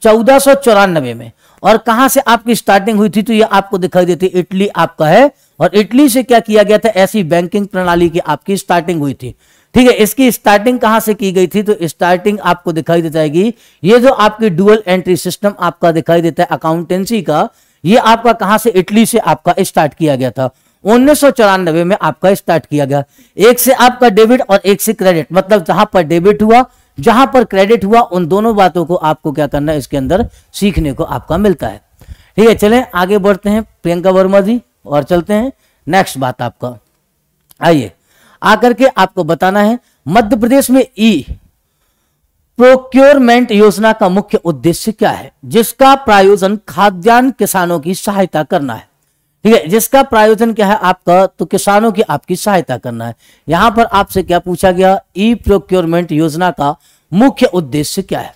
A: चौदह में और कहां से आपकी स्टार्टिंग हुई थी तो ये आपको दिखाई देती इटली आपका है और इटली से क्या किया गया था ऐसी बैंकिंग प्रणाली की आपकी स्टार्टिंग हुई थी ठीक है इसकी स्टार्टिंग कहां से की गई थी तो स्टार्टिंग आपको दिखाई दे जाएगी ये जो आपकी डुअल एंट्री सिस्टम आपका दिखाई देता है अकाउंटेंसी का ये आपका कहां से इटली से आपका स्टार्ट किया गया था उन्नीस में आपका स्टार्ट किया गया एक से आपका डेबिट और एक से क्रेडिट मतलब जहां पर डेबिट हुआ जहां पर क्रेडिट हुआ उन दोनों बातों को आपको क्या करना है इसके अंदर सीखने को आपका मिलता है ठीक है चलें आगे बढ़ते हैं प्रियंका वर्मा जी और चलते हैं नेक्स्ट बात आपका आइए आकर के आपको बताना है मध्य प्रदेश में ई प्रोक्योरमेंट योजना का मुख्य उद्देश्य क्या है जिसका प्रायोजन खाद्यान्न किसानों की सहायता करना है ठीक है जिसका प्रायोजन क्या है आपका तो किसानों की आपकी सहायता करना है यहां पर आपसे क्या पूछा गया ई प्रोक्योरमेंट योजना का मुख्य उद्देश्य क्या है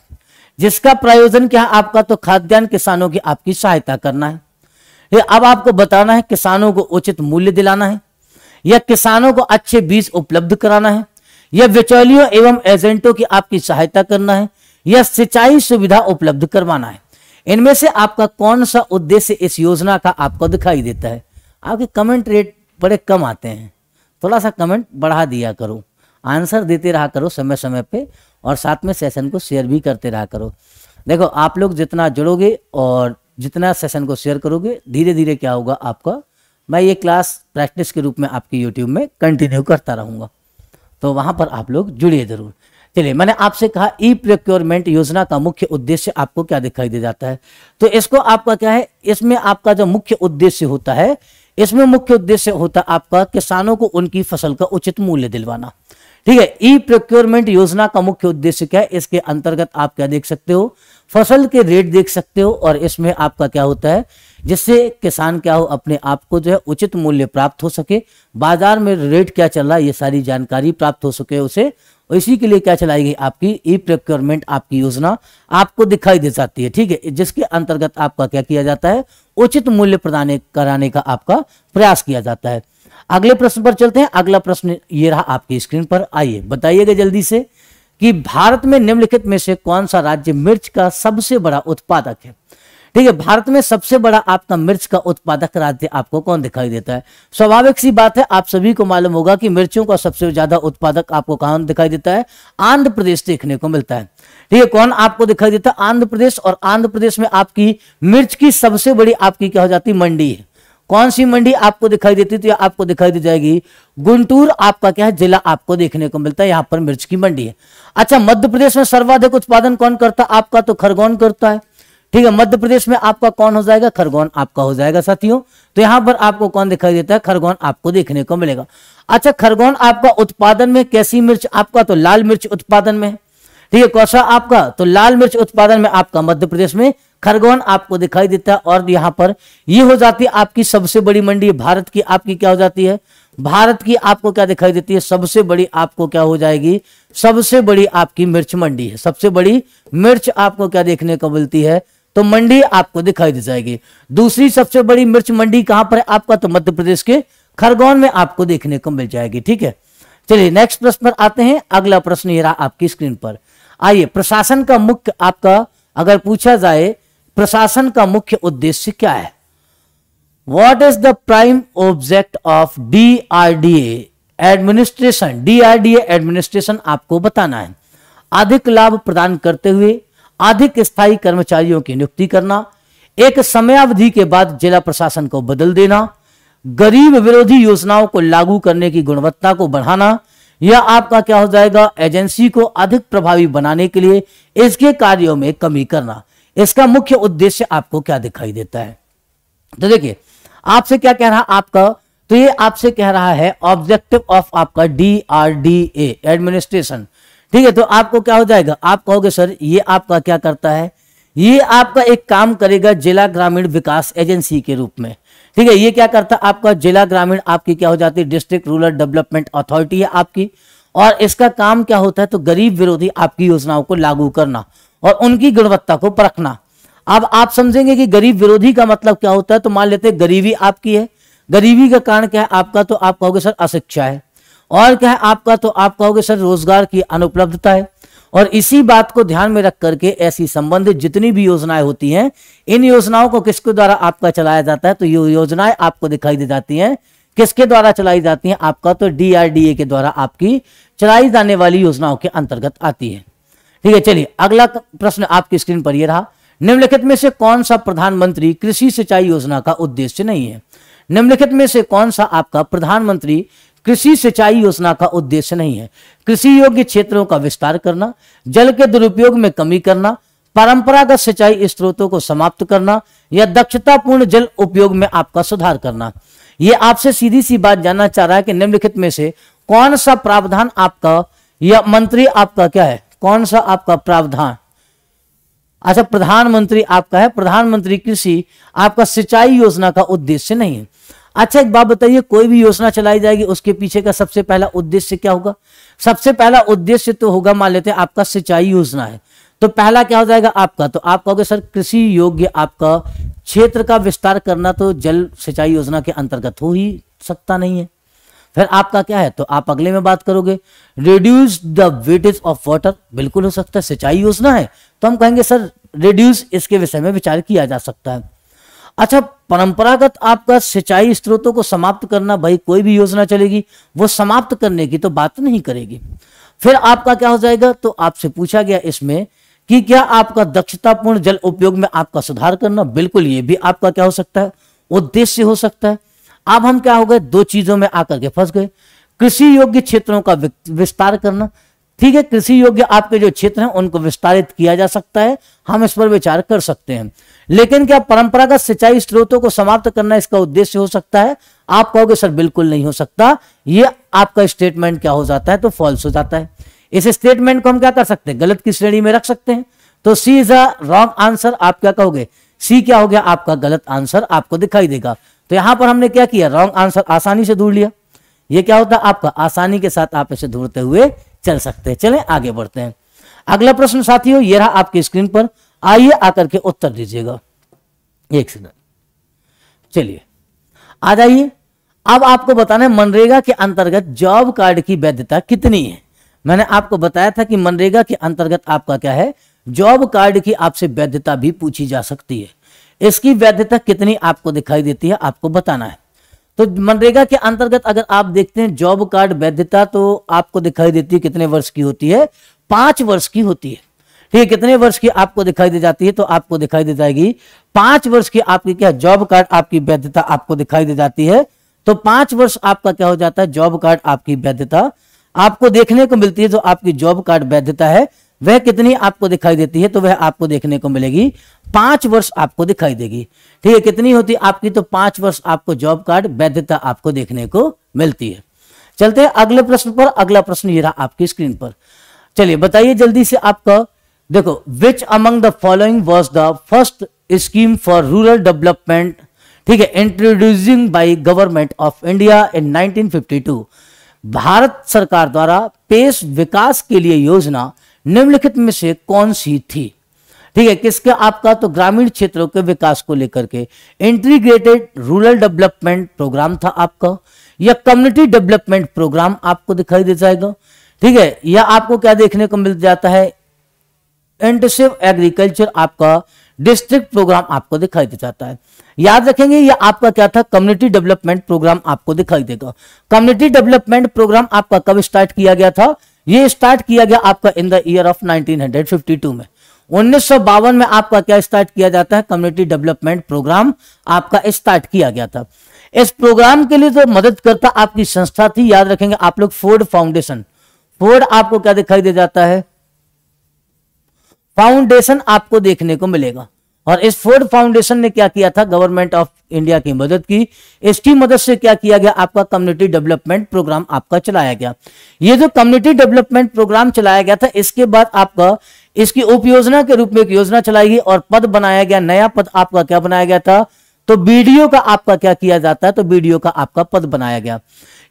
A: जिसका प्रायोजन क्या है आपका तो खाद्यान्न किसानों की आपकी सहायता करना है ये अब आपको बताना है किसानों को उचित मूल्य दिलाना है या किसानों को अच्छे बीज उपलब्ध कराना है या बिचौलियों एवं एजेंटों की आपकी सहायता करना है या सिंचाई सुविधा उपलब्ध करवाना है इनमें से आपका कौन सा उद्देश्य इस योजना का आपको दिखाई देता है आपके कमेंट रेट बड़े कम आते हैं थोड़ा सा कमेंट बढ़ा दिया करो आंसर देते रहा करो समय समय पे और साथ में सेशन को शेयर भी करते रहा करो देखो आप लोग जितना जुड़ोगे और जितना सेशन को शेयर करोगे धीरे धीरे क्या होगा आपका मैं ये क्लास प्रैक्टिस के रूप में आपके यूट्यूब में कंटिन्यू करता रहूँगा तो वहाँ पर आप लोग जुड़िए ज़रूर चलिए मैंने आपसे कहा ई प्रोक्योरमेंट योजना का मुख्य उद्देश्य आपको क्या दिखाई दे जाता है तो इसको आपका क्या है इसमें आपका जो मुख्य उद्देश्य होता है इसमें मुख्य उद्देश्य होता है आपका किसानों को उनकी फसल का उचित मूल्य दिलवाना ठीक है ई प्रोक्योरमेंट योजना का मुख्य उद्देश्य क्या है इसके अंतर्गत आप क्या देख सकते हो फसल के रेट देख सकते हो और इसमें आपका क्या होता है जिससे किसान क्या हो अपने आप को जो है उचित मूल्य प्राप्त हो सके बाजार में रेट क्या चल रहा है ये सारी जानकारी प्राप्त हो सके उसे और इसी के लिए क्या चलाई गई आपकी ई प्रोक्योरमेंट आपकी योजना आपको दिखाई दे जाती है ठीक है जिसके अंतर्गत आपका क्या किया जाता है उचित मूल्य प्रदान कराने का आपका प्रयास किया जाता है अगले प्रश्न पर चलते हैं अगला प्रश्न ये रहा आपकी स्क्रीन पर आइए बताइएगा जल्दी से कि भारत में निम्नलिखित में से कौन सा राज्य मिर्च का सबसे बड़ा उत्पादक है ठीक है भारत में सबसे बड़ा आपका मिर्च का उत्पादक राज्य आपको कौन दिखाई देता है स्वाभाविक सी बात है आप सभी को मालूम होगा कि मिर्चों का सबसे ज्यादा उत्पादक आपको कहा दिखाई देता है आंध्र प्रदेश देखने को मिलता है ठीक है कौन आपको दिखाई देता है आंध्र प्रदेश और आंध्र प्रदेश में आपकी मिर्च की सबसे बड़ी आपकी क्या हो जाती है मंडी है कौन सी मंडी आपको दिखाई देती तो आपको दिखाई दी जाएगी गुंटूर आपका क्या है जिला आपको देखने को मिलता है यहाँ पर मिर्च की मंडी है अच्छा मध्य प्रदेश में सर्वाधिक उत्पादन कौन करता है आपका तो खरगोन करता है ठीक है मध्य प्रदेश में आपका कौन हो जाएगा खरगोन आपका हो जाएगा साथियों तो यहां पर आपको कौन दिखाई देता है खरगोन आपको देखने को मिलेगा अच्छा खरगोन आपका उत्पादन में कैसी मिर्च आपका तो लाल मिर्च उत्पादन में ठीक है कौशा आपका तो लाल मिर्च उत्पादन में आपका मध्य प्रदेश में खरगोन आपको दिखाई देता है और यहां पर ये हो जाती है आपकी सबसे बड़ी मंडी भारत की आपकी क्या हो जाती है भारत की आपको क्या दिखाई देती है सबसे बड़ी आपको क्या हो जाएगी सबसे बड़ी आपकी मिर्च मंडी है सबसे बड़ी मिर्च आपको क्या देखने को मिलती है तो मंडी आपको दिखाई दे जाएगी दूसरी सबसे बड़ी मिर्च मंडी कहां पर है आपका तो मध्य प्रदेश के खरगोन में आपको देखने को मिल जाएगी ठीक है चलिए नेक्स्ट प्रश्न पर आते हैं अगला प्रश्न ये रहा आपकी स्क्रीन पर आइए प्रशासन का मुख्य आपका अगर पूछा जाए प्रशासन का मुख्य उद्देश्य क्या है what is the prime object of D R D administration DRDA administration आपको बताना है अधिक लाभ प्रदान करते हुए अधिक स्थायी कर्मचारियों की नियुक्ति करना एक समयावधि के बाद जिला प्रशासन को बदल देना गरीब विरोधी योजनाओं को लागू करने की गुणवत्ता को बढ़ाना या आपका क्या हो जाएगा एजेंसी को अधिक प्रभावी बनाने के लिए इसके कार्यों में कमी करना इसका मुख्य उद्देश्य आपको क्या दिखाई देता है तो देखिए आपसे क्या कह रहा आपका तो ये आपसे कह रहा है ऑब्जेक्टिव ऑफ आपका डी आर डी एडमिनिस्ट्रेशन ठीक है तो आपको क्या हो जाएगा आप कहोगे सर ये आपका क्या करता है ये आपका एक काम करेगा जिला ग्रामीण विकास एजेंसी के रूप में ठीक है ये क्या करता है आपका जिला ग्रामीण आपकी क्या हो जाती है डिस्ट्रिक्ट रूरल डेवलपमेंट अथॉरिटी है आपकी और इसका काम क्या होता है तो गरीब विरोधी आपकी योजनाओं को लागू करना और उनकी गुणवत्ता को परखना अब आप समझेंगे कि गरीब विरोधी का मतलब क्या होता है तो मान लेते हैं गरीबी आपकी है गरीबी का कारण क्या है आपका तो आप कहोगे सर अशिक्षा है और क्या है आपका तो आप कहोगे सर रोजगार की अनुपलब्धता है और इसी बात को ध्यान में रख करके ऐसी संबंधित जितनी भी योजनाएं होती हैं इन योजनाओं को किसके द्वारा आपका चलाया जाता है तो ये योजनाएं आपको दिखाई दे जाती हैं किसके द्वारा चलाई जाती हैं आपका तो डीआरडीए के द्वारा आपकी चलाई जाने वाली योजनाओं के अंतर्गत आती है ठीक है चलिए अगला प्रश्न आपकी स्क्रीन पर यह रहा निम्नलिखित में से कौन सा प्रधानमंत्री कृषि सिंचाई योजना का उद्देश्य नहीं है निम्नलिखित में से कौन सा आपका प्रधानमंत्री कृषि सिंचाई योजना का उद्देश्य नहीं है कृषि योग्य क्षेत्रों का विस्तार करना जल के दुरुपयोग में कमी करना परंपरागत सिंचाई स्रोतों को समाप्त करना या दक्षतापूर्ण जल उपयोग में आपका सुधार करना ये आपसे सीधी सी बात जानना चाह रहा है कि निम्नलिखित में से कौन सा प्रावधान आपका या मंत्री आपका क्या है कौन सा आपका प्रावधान अच्छा प्रधानमंत्री आपका है प्रधानमंत्री कृषि आपका सिंचाई योजना का उद्देश्य नहीं है अच्छा एक बात बताइए कोई भी योजना चलाई जाएगी उसके पीछे का सबसे पहला उद्देश्य क्या होगा सबसे पहला उद्देश्य तो होगा मान लेते हैं आपका सिंचाई योजना है तो पहला क्या हो जाएगा आपका तो आप कहोगे सर कृषि योग्य आपका क्षेत्र का विस्तार करना तो जल सिंचाई योजना के अंतर्गत हो ही सकता नहीं है फिर आपका क्या है तो आप अगले में बात करोगे reduce the weightage of water बिल्कुल हो सकता है सिंचाई योजना है तो हम कहेंगे सर रिड्यूस इसके विषय में विचार किया जा सकता है अच्छा परंपरागत आपका सिंचाई स्रोतों को समाप्त करना भाई कोई भी योजना चलेगी वो समाप्त करने की तो बात नहीं करेगी फिर आपका क्या हो जाएगा तो आपसे पूछा गया इसमें कि क्या आपका दक्षतापूर्ण जल उपयोग में आपका सुधार करना बिल्कुल ये भी आपका क्या हो सकता है उद्देश्य हो सकता है अब हम क्या हो गए दो चीजों में आकर के फंस गए कृषि योग्य क्षेत्रों का विस्तार करना ठीक है कृषि योग्य आपके जो क्षेत्र हैं उनको विस्तारित किया जा सकता है हम इस पर विचार कर सकते हैं लेकिन क्या परंपरागत सिंचाई स्रोतों को समाप्त करना इसका उद्देश्य हो सकता है आप कहोगे सर बिल्कुल नहीं हो सकता ये आपका स्टेटमेंट क्या हो जाता है तो फॉल्स हो जाता है इस स्टेटमेंट को हम क्या कर सकते हैं गलत की श्रेणी में रख सकते हैं तो C is a wrong answer आप क्या कहोगे सी क्या हो गया आपका गलत आंसर आपको दिखाई देगा तो यहां पर हमने क्या किया रॉन्ग आंसर आसानी से ढूंढ लिया ये क्या होता है आपका आसानी के साथ आप इसे ढूंढते हुए चल सकते हैं चले आगे बढ़ते हैं अगला प्रश्न साथियों ये रहा आपकी स्क्रीन पर आइए आकर के उत्तर दीजिएगा एक सेकंड चलिए आ जाइए अब आपको बताना है मनरेगा के अंतर्गत जॉब कार्ड की वैधता कितनी है मैंने आपको बताया था कि मनरेगा के अंतर्गत आपका क्या है जॉब कार्ड की आपसे वैधता भी पूछी जा सकती है इसकी वैधता कितनी आपको दिखाई देती है आपको बताना है तो मनरेगा के अंतर्गत अगर आप देखते हैं जॉब कार्ड वैधता तो आपको दिखाई देती है कितने वर्ष की होती है पांच वर्ष की होती है ठीक है कितने वर्ष की आपको दिखाई दे जाती है तो आपको दिखाई दे जाएगी पांच वर्ष की आपकी क्या जॉब कार्ड आपकी वैधता आपको दिखाई दे जाती है तो पांच वर्ष आपका क्या हो जाता है जॉब कार्ड आपकी वैधता आपको देखने को मिलती है जो आपकी जॉब कार्ड वैधता है वह कितनी आपको दिखाई देती है तो वह आपको देखने को मिलेगी पांच वर्ष आपको दिखाई देगी ठीक है कितनी होती आपकी तो पांच वर्ष आपको जॉब कार्ड वैधता आपको देखने को मिलती है चलते हैं अगले प्रश्न पर अगला प्रश्न ये रहा आपकी स्क्रीन पर चलिए बताइए जल्दी से आपका देखो which among the following was the first scheme for rural development ठीक है introducing by government of India in 1952 Bharat सरकार द्वारा पेश विकास के लिए योजना निम्नलिखित में से कौन सी थी ठीक है किसके आपका तो ग्रामीण क्षेत्रों के विकास को लेकर के इंटीग्रेटेड रूरल डेवलपमेंट प्रोग्राम था आपका या कम्युनिटी डेवलपमेंट प्रोग्राम आपको दिखाई दे जाएगा ठीक है या आपको क्या देखने को मिल जाता है इंटेंसिव एग्रीकल्चर आपका डिस्ट्रिक्ट प्रोग्राम आपको दिखाई दे जाता है याद रखेंगे ये या आपका क्या था कम्युनिटी डेवलपमेंट प्रोग्राम आपको दिखाई देगा कम्युनिटी डेवलपमेंट प्रोग्राम आपका कब स्टार्ट किया गया था ये स्टार्ट किया गया आपका इन द ईयर ऑफ 1952 में उन्नीस में आपका क्या स्टार्ट किया जाता है कम्युनिटी डेवलपमेंट प्रोग्राम आपका स्टार्ट किया गया था इस प्रोग्राम के लिए जो तो मदद करता आपकी संस्था थी याद रखेंगे आप लोग फोर्ड फाउंडेशन फोर्ड आपको क्या दिखाई दे जाता है फाउंडेशन आपको देखने को मिलेगा और इस फोर्ड फाउंडेशन ने क्या किया था गवर्नमेंट ऑफ इंडिया की मदद की इसकी मदद से क्या किया गया आपका कम्युनिटी डेवलपमेंट प्रोग्राम आपका चलाया गया ये जो कम्युनिटी डेवलपमेंट प्रोग्राम चलाया गया था इसके बाद आपका इसकी उपयोजना के रूप में एक योजना चलाई गई और पद बनाया गया नया पद आपका क्या बनाया गया था तो बीडीओ का आपका क्या किया जाता है तो बीडीओ का आपका पद बनाया गया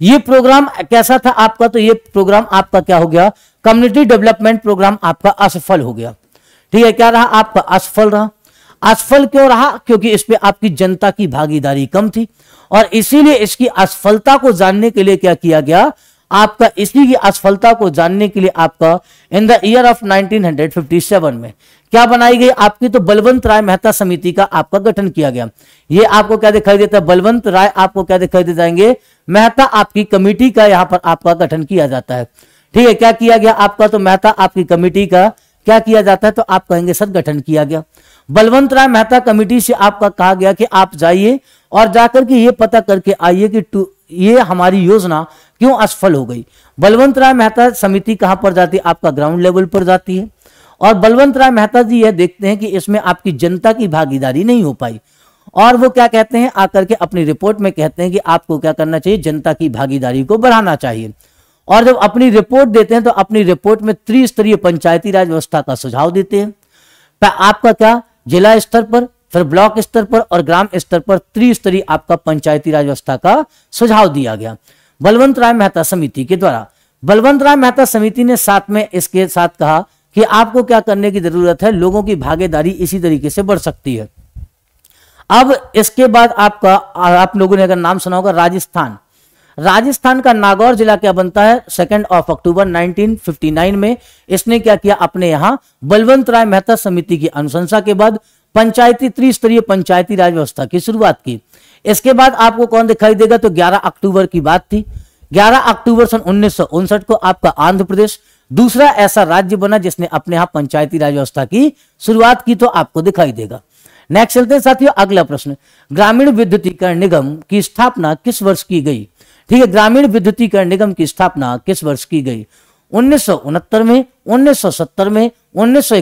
A: ये प्रोग्राम कैसा था आपका तो ये प्रोग्राम आपका क्या हो गया कम्युनिटी डेवलपमेंट प्रोग्राम आपका असफल हो गया ठीक है क्या रहा आपका असफल रहा असफल क्यों रहा क्योंकि इस पर आपकी जनता की भागीदारी कम थी और इसीलिए इसकी असफलता को जानने के लिए क्या किया गया आपका इसी की असफलता को जानने के लिए आपका इन द ईयर ऑफ 1957 में क्या बनाई गई आपकी तो बलवंत राय मेहता समिति का आपका गठन किया गया ये आपको क्या दिखाई देता है बलवंत राय आपको क्या दिखाई दे जाएंगे मेहता आपकी कमेटी का यहाँ पर आपका गठन किया जाता है ठीक है क्या किया गया आपका तो मेहता आपकी कमेटी का क्या किया जाता है तो आप कहेंगे सर गठन किया गया बलवंत राय मेहता कमेटी से आपका कहा गया कि आप जाइए और जाकर के ये पता करके आइए कि ये हमारी योजना क्यों असफल हो गई बलवंत राय मेहता समिति कहां पर जाती है आपका ग्राउंड लेवल पर जाती है और बलवंत राय मेहता जी यह देखते हैं कि इसमें आपकी जनता की भागीदारी नहीं हो पाई और वो क्या कहते हैं आकर के अपनी रिपोर्ट में कहते हैं कि आपको क्या करना चाहिए जनता की भागीदारी को बढ़ाना चाहिए और जब अपनी रिपोर्ट देते हैं तो अपनी रिपोर्ट में त्रिस्तरीय पंचायती राज व्यवस्था का सुझाव देते हैं आपका क्या जिला स्तर पर फिर ब्लॉक स्तर पर और ग्राम स्तर पर त्रिस्तरीय आपका पंचायती राज व्यवस्था का सुझाव दिया गया बलवंत राय मेहता समिति के द्वारा बलवंत राय मेहता समिति ने साथ में इसके साथ कहा कि आपको क्या करने की जरूरत है लोगों की भागीदारी इसी तरीके से बढ़ सकती है अब इसके बाद आपका आप लोगों ने अगर नाम सुना होगा राजस्थान राजस्थान का नागौर जिला क्या बनता है सेकेंड ऑफ अक्टूबर 1959 में इसने क्या किया अपने यहां बलवंत राय मेहता समिति की अनुशंसा के बाद पंचायती त्रिस्तरीय पंचायती राज व्यवस्था की शुरुआत की इसके बाद आपको कौन दिखाई देगा तो 11 अक्टूबर की बात थी 11 अक्टूबर सन उन्नीस को आपका आंध्र प्रदेश दूसरा ऐसा राज्य बना जिसने अपने यहाँ पंचायती राज व्यवस्था की शुरुआत की तो आपको दिखाई देगा नेक्स्ट चलते हैं साथियों अगला प्रश्न ग्रामीण विद्युतीकरण निगम की स्थापना किस वर्ष की गई ठीक है ग्रामीण विद्युतीकरण निगम की स्थापना किस वर्ष की गई उन्नीस में उन्नीस में उन्नीस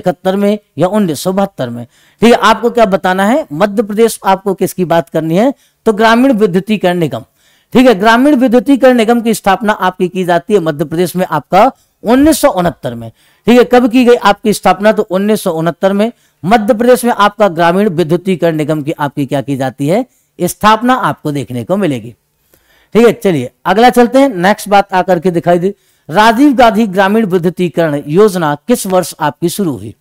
A: में या उन्नीस में ठीक है आपको क्या बताना है मध्य प्रदेश आपको किसकी बात करनी है तो ग्रामीण विद्युतीकरण निगम ठीक है ग्रामीण विद्युतीकरण निगम की स्थापना आपकी की जाती है मध्य प्रदेश में आपका उन्नीस में ठीक है कब की गई आपकी स्थापना तो उन्नीस में मध्य प्रदेश में आपका ग्रामीण विद्युतीकरण निगम की आपकी क्या की जाती है स्थापना आपको देखने को मिलेगी ठीक है चलिए अगला चलते हैं नेक्स्ट बात आकर के दिखाई दे राजीव गांधी ग्रामीण विद्युतीकरण योजना किस वर्ष आपकी शुरू हुई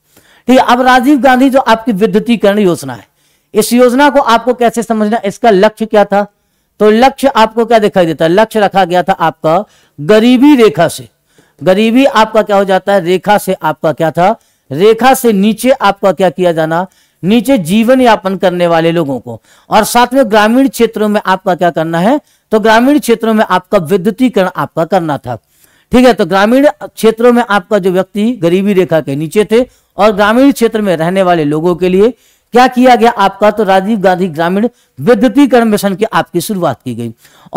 A: ठीक है अब राजीव गांधी जो आपकी विद्युतीकरण योजना है इस योजना को आपको कैसे समझना इसका लक्ष्य क्या था तो लक्ष्य आपको क्या दिखाई देता है लक्ष्य रखा गया था आपका गरीबी रेखा से गरीबी आपका क्या हो जाता है रेखा से आपका क्या था रेखा से नीचे आपका क्या किया जाना नीचे जीवन यापन करने वाले लोगों को और साथ में ग्रामीण क्षेत्रों में आपका क्या करना है तो ग्रामीण क्षेत्रों में आपका विद्युतीकरण आपका करना था ठीक है तो ग्रामीण क्षेत्रों में आपका जो व्यक्ति गरीबी रेखा के नीचे थे और ग्रामीण क्षेत्र में रहने वाले लोगों के लिए क्या किया गया आपका तो राजीव गांधी ग्रामीण विद्युतीकरण मिशन की आपकी शुरुआत की गई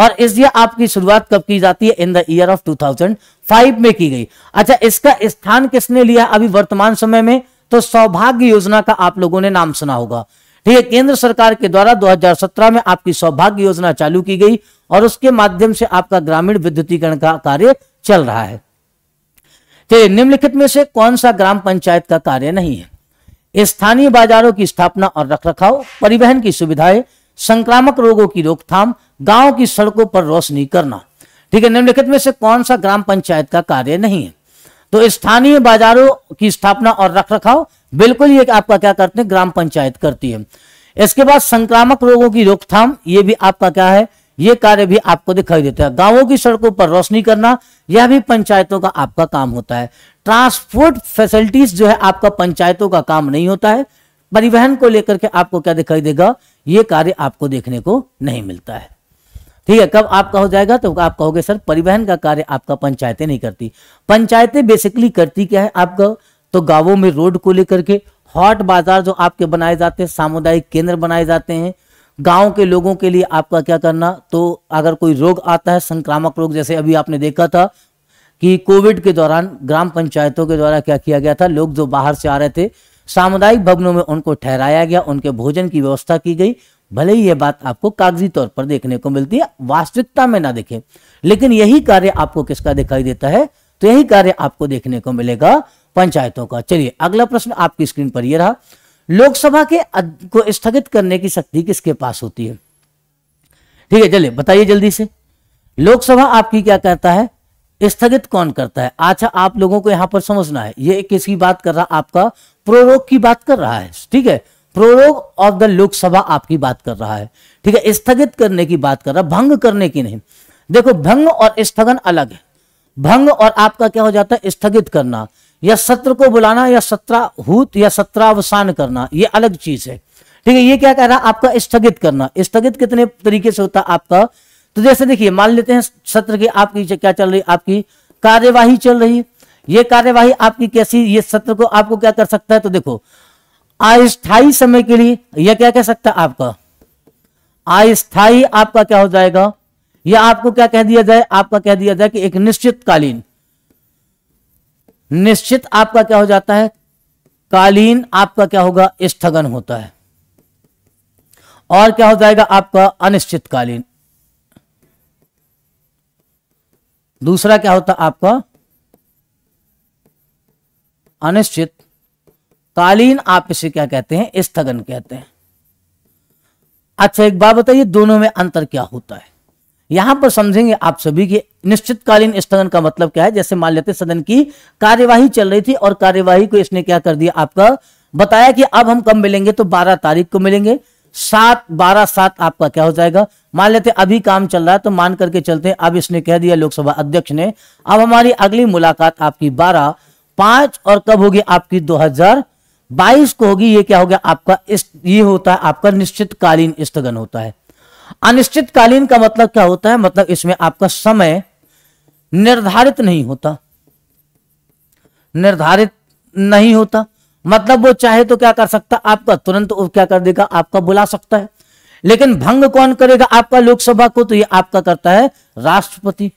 A: और इस आपकी शुरुआत कब की जाती है इन द ईयर ऑफ 2005 में की गई अच्छा इसका स्थान किसने लिया अभी वर्तमान समय में तो सौभाग्य योजना का आप लोगों ने नाम सुना होगा ठीक है केंद्र सरकार के द्वारा 2017 में आपकी सौभाग्य योजना चालू की गई और उसके माध्यम से आपका ग्रामीण विद्युतीकरण का कार्य चल रहा है तो निम्नलिखित में से कौन सा ग्राम पंचायत का कार्य नहीं है स्थानीय बाजारों की स्थापना और रखरखाव परिवहन की सुविधाएं संक्रामक रोगों की रोकथाम गांव की सड़कों पर रोशनी करना ठीक है निम्नलिखित में से कौन सा ग्राम पंचायत का कार्य नहीं है तो स्थानीय बाजारों की स्थापना और रखरखाव बिल्कुल ये आपका क्या करते हैं ग्राम पंचायत करती है इसके बाद संक्रामक रोगों की रोकथाम ये भी आपका क्या है ये कार्य भी आपको दिखाई देता है गांवों की सड़कों पर रोशनी करना यह भी पंचायतों का आपका काम होता है ट्रांसपोर्ट फैसिलिटीज जो है आपका पंचायतों का काम नहीं होता है परिवहन को लेकर के आपको क्या दिखाई देगा ये कार्य आपको देखने को नहीं मिलता है ठीक है कब आपका हो जाएगा तो आप कहोगे सर परिवहन का कार्य आपका पंचायतें नहीं करती पंचायतें बेसिकली करती क्या है आपका तो गांवों में रोड को लेकर के हॉट बाजार जो आपके बनाए जाते हैं सामुदायिक केंद्र बनाए जाते हैं गांव के लोगों के लिए आपका क्या करना तो अगर कोई रोग आता है संक्रामक रोग जैसे अभी आपने देखा था कि कोविड के दौरान ग्राम पंचायतों के द्वारा क्या किया गया था लोग जो बाहर से आ रहे थे सामुदायिक भवनों में उनको ठहराया गया उनके भोजन की व्यवस्था की गई भले ही यह बात आपको कागजी तौर पर देखने को मिलती है वास्तविकता में ना देखे लेकिन यही कार्य आपको किसका दिखाई देता है तो यही कार्य आपको देखने को मिलेगा पंचायतों का चलिए अगला प्रश्न आपकी स्क्रीन पर यह रहा लोकसभा के को स्थगित करने की शक्ति किसके पास होती है ठीक है चलिए बताइए जल्दी से लोकसभा आपकी क्या करता है स्थगित कौन करता है अच्छा आप लोगों को यहां पर समझना है ये किसकी बात कर रहा आपका प्रोरोग की बात कर रहा है ठीक है प्रोरोग ऑफ द लोकसभा आपकी बात कर रहा है ठीक है स्थगित करने की बात कर रहा भंग करने की नहीं देखो भंग और स्थगन अलग है भंग और आपका क्या हो जाता है स्थगित करना या सत्र को बुलाना या सत्राहूत या सत्रावसान करना ये अलग चीज है ठीक है ये क्या कह रहा है आपका स्थगित करना स्थगित कितने तरीके से होता है आपका तो जैसे देखिए मान लेते हैं सत्र की आपकी क्या चल रही आपकी कार्यवाही चल रही ये कार्यवाही आपकी कैसी ये सत्र को आपको क्या कर सकता है तो देखो अस्थायी समय के लिए यह क्या कह सकता है आपका अस्थायी आपका क्या हो जाएगा या आपको क्या कह दिया जाए आपका कह दिया जाए कि एक निश्चित कालीन निश्चित आपका क्या हो जाता है कालीन आपका क्या होगा स्थगन होता है और क्या हो जाएगा आपका अनिश्चितकालीन दूसरा क्या होता आपका अनिश्चित कालीन आप इसे क्या कहते हैं स्थगन कहते हैं अच्छा एक बात बताइए दोनों में अंतर क्या होता है यहां पर समझेंगे आप सभी कि निश्चितकालीन स्थगन का मतलब क्या है जैसे मान लेते सदन की कार्यवाही चल रही थी और कार्यवाही को इसने क्या कर दिया आपका बताया कि अब हम कब मिलेंगे तो बारह तारीख को मिलेंगे सात बारह सात आपका क्या हो जाएगा मान लेते अभी काम चल रहा है तो मान करके चलते हैं अब इसने कह दिया लोकसभा अध्यक्ष ने अब हमारी अगली मुलाकात आपकी बारह पांच और कब होगी आपकी दो हजार बाईस को होगी ये क्या हो गया आपका इस ये होता है आपका निश्चितकालीन स्थगन होता है अनिश्चितकालीन का मतलब क्या होता है मतलब इसमें आपका समय निर्धारित नहीं होता निर्धारित नहीं होता मतलब वो चाहे तो क्या कर सकता आपका तुरंत क्या कर देगा आपका बुला सकता है लेकिन भंग कौन करेगा आपका लोकसभा को तो ये आपका करता है राष्ट्रपति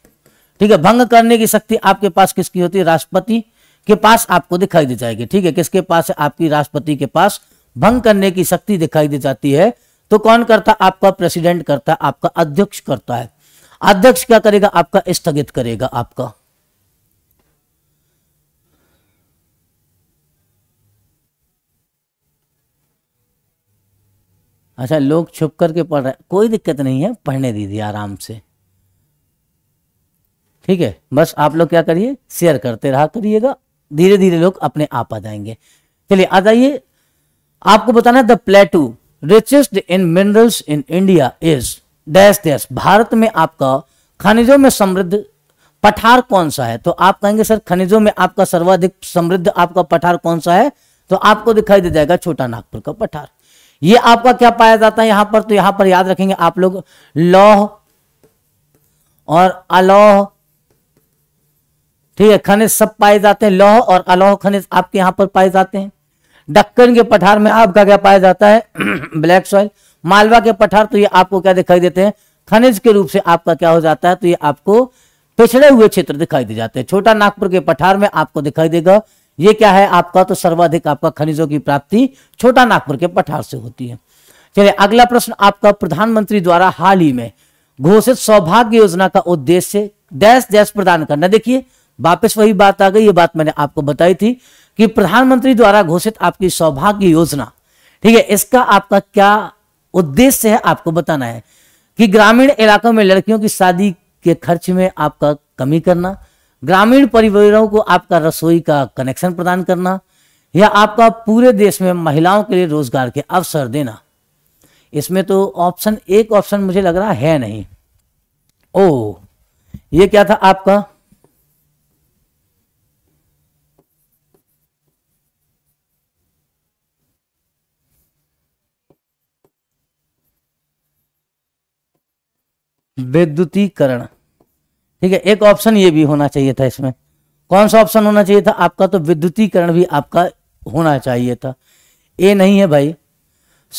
A: ठीक है भंग करने की शक्ति आपके पास किसकी होती है राष्ट्रपति के पास आपको दिखाई दी जाएगी ठीक है किसके पास है आपकी राष्ट्रपति के पास भंग करने की शक्ति दिखाई दी जाती है तो कौन करता आपका प्रेसिडेंट करता है आपका अध्यक्ष करता है अध्यक्ष क्या करेगा आपका स्थगित करेगा आपका अच्छा लोग छुप करके पढ़ रहे कोई दिक्कत नहीं है पढ़ने दीजिए आराम से ठीक है बस आप लोग क्या करिए शेयर करते रहा करिएगा धीरे धीरे लोग अपने आप आ जाएंगे चलिए आ जाइए आपको बताना the plateau richest in minerals in India is dash dash Bharat में आपका खनिजों में समृद्ध पठार कौन सा है तो आप कहेंगे सर खनिजों में आपका सर्वाधिक समृद्ध आपका पठार कौन सा है तो आपको दिखाई दे जाएगा छोटा नागपुर का पठार ये आपका क्या पाया जाता है यहां पर तो यहां पर याद रखेंगे आप लोग लौह और अलोह ठीक है खनिज सब पाए जाते हैं लौह और अलोह खनिज आपके यहां पर पाए जाते हैं दक्कन के पठार में आपका क्या पाया जाता है [clears throat] ब्लैक सॉइल मालवा के पठार तो ये आपको क्या दिखाई देते हैं खनिज के रूप से आपका क्या हो जाता है तो ये आपको पिछड़े हुए क्षेत्र दिखाई दे जाते हैं छोटा नागपुर के पठार में आपको दिखाई देगा ये क्या है आपका तो सर्वाधिक आपका खनिजों की प्राप्ति छोटा नागपुर के पठार से होती है चलिए अगला प्रश्न आपका प्रधानमंत्री द्वारा हाल ही में घोषित सौभाग्य योजना का उद्देश्य देश देश प्रदान करना देखिए वापस वही बात आ गई ये बात मैंने आपको बताई थी कि प्रधानमंत्री द्वारा घोषित आपकी सौभाग्य योजना ठीक है इसका आपका क्या उद्देश्य है आपको बताना है कि ग्रामीण इलाकों में लड़कियों की शादी के खर्च में आपका कमी करना ग्रामीण परिवारों को आपका रसोई का कनेक्शन प्रदान करना या आपका पूरे देश में महिलाओं के लिए रोजगार के अवसर देना इसमें तो ऑप्शन एक ऑप्शन मुझे लग रहा है नहीं ओ ये क्या था आपका विद्युतीकरण ठीक है एक ऑप्शन ये भी होना चाहिए था इसमें कौन सा ऑप्शन होना चाहिए था आपका तो विद्युतीकरण भी आपका होना चाहिए था ये नहीं है भाई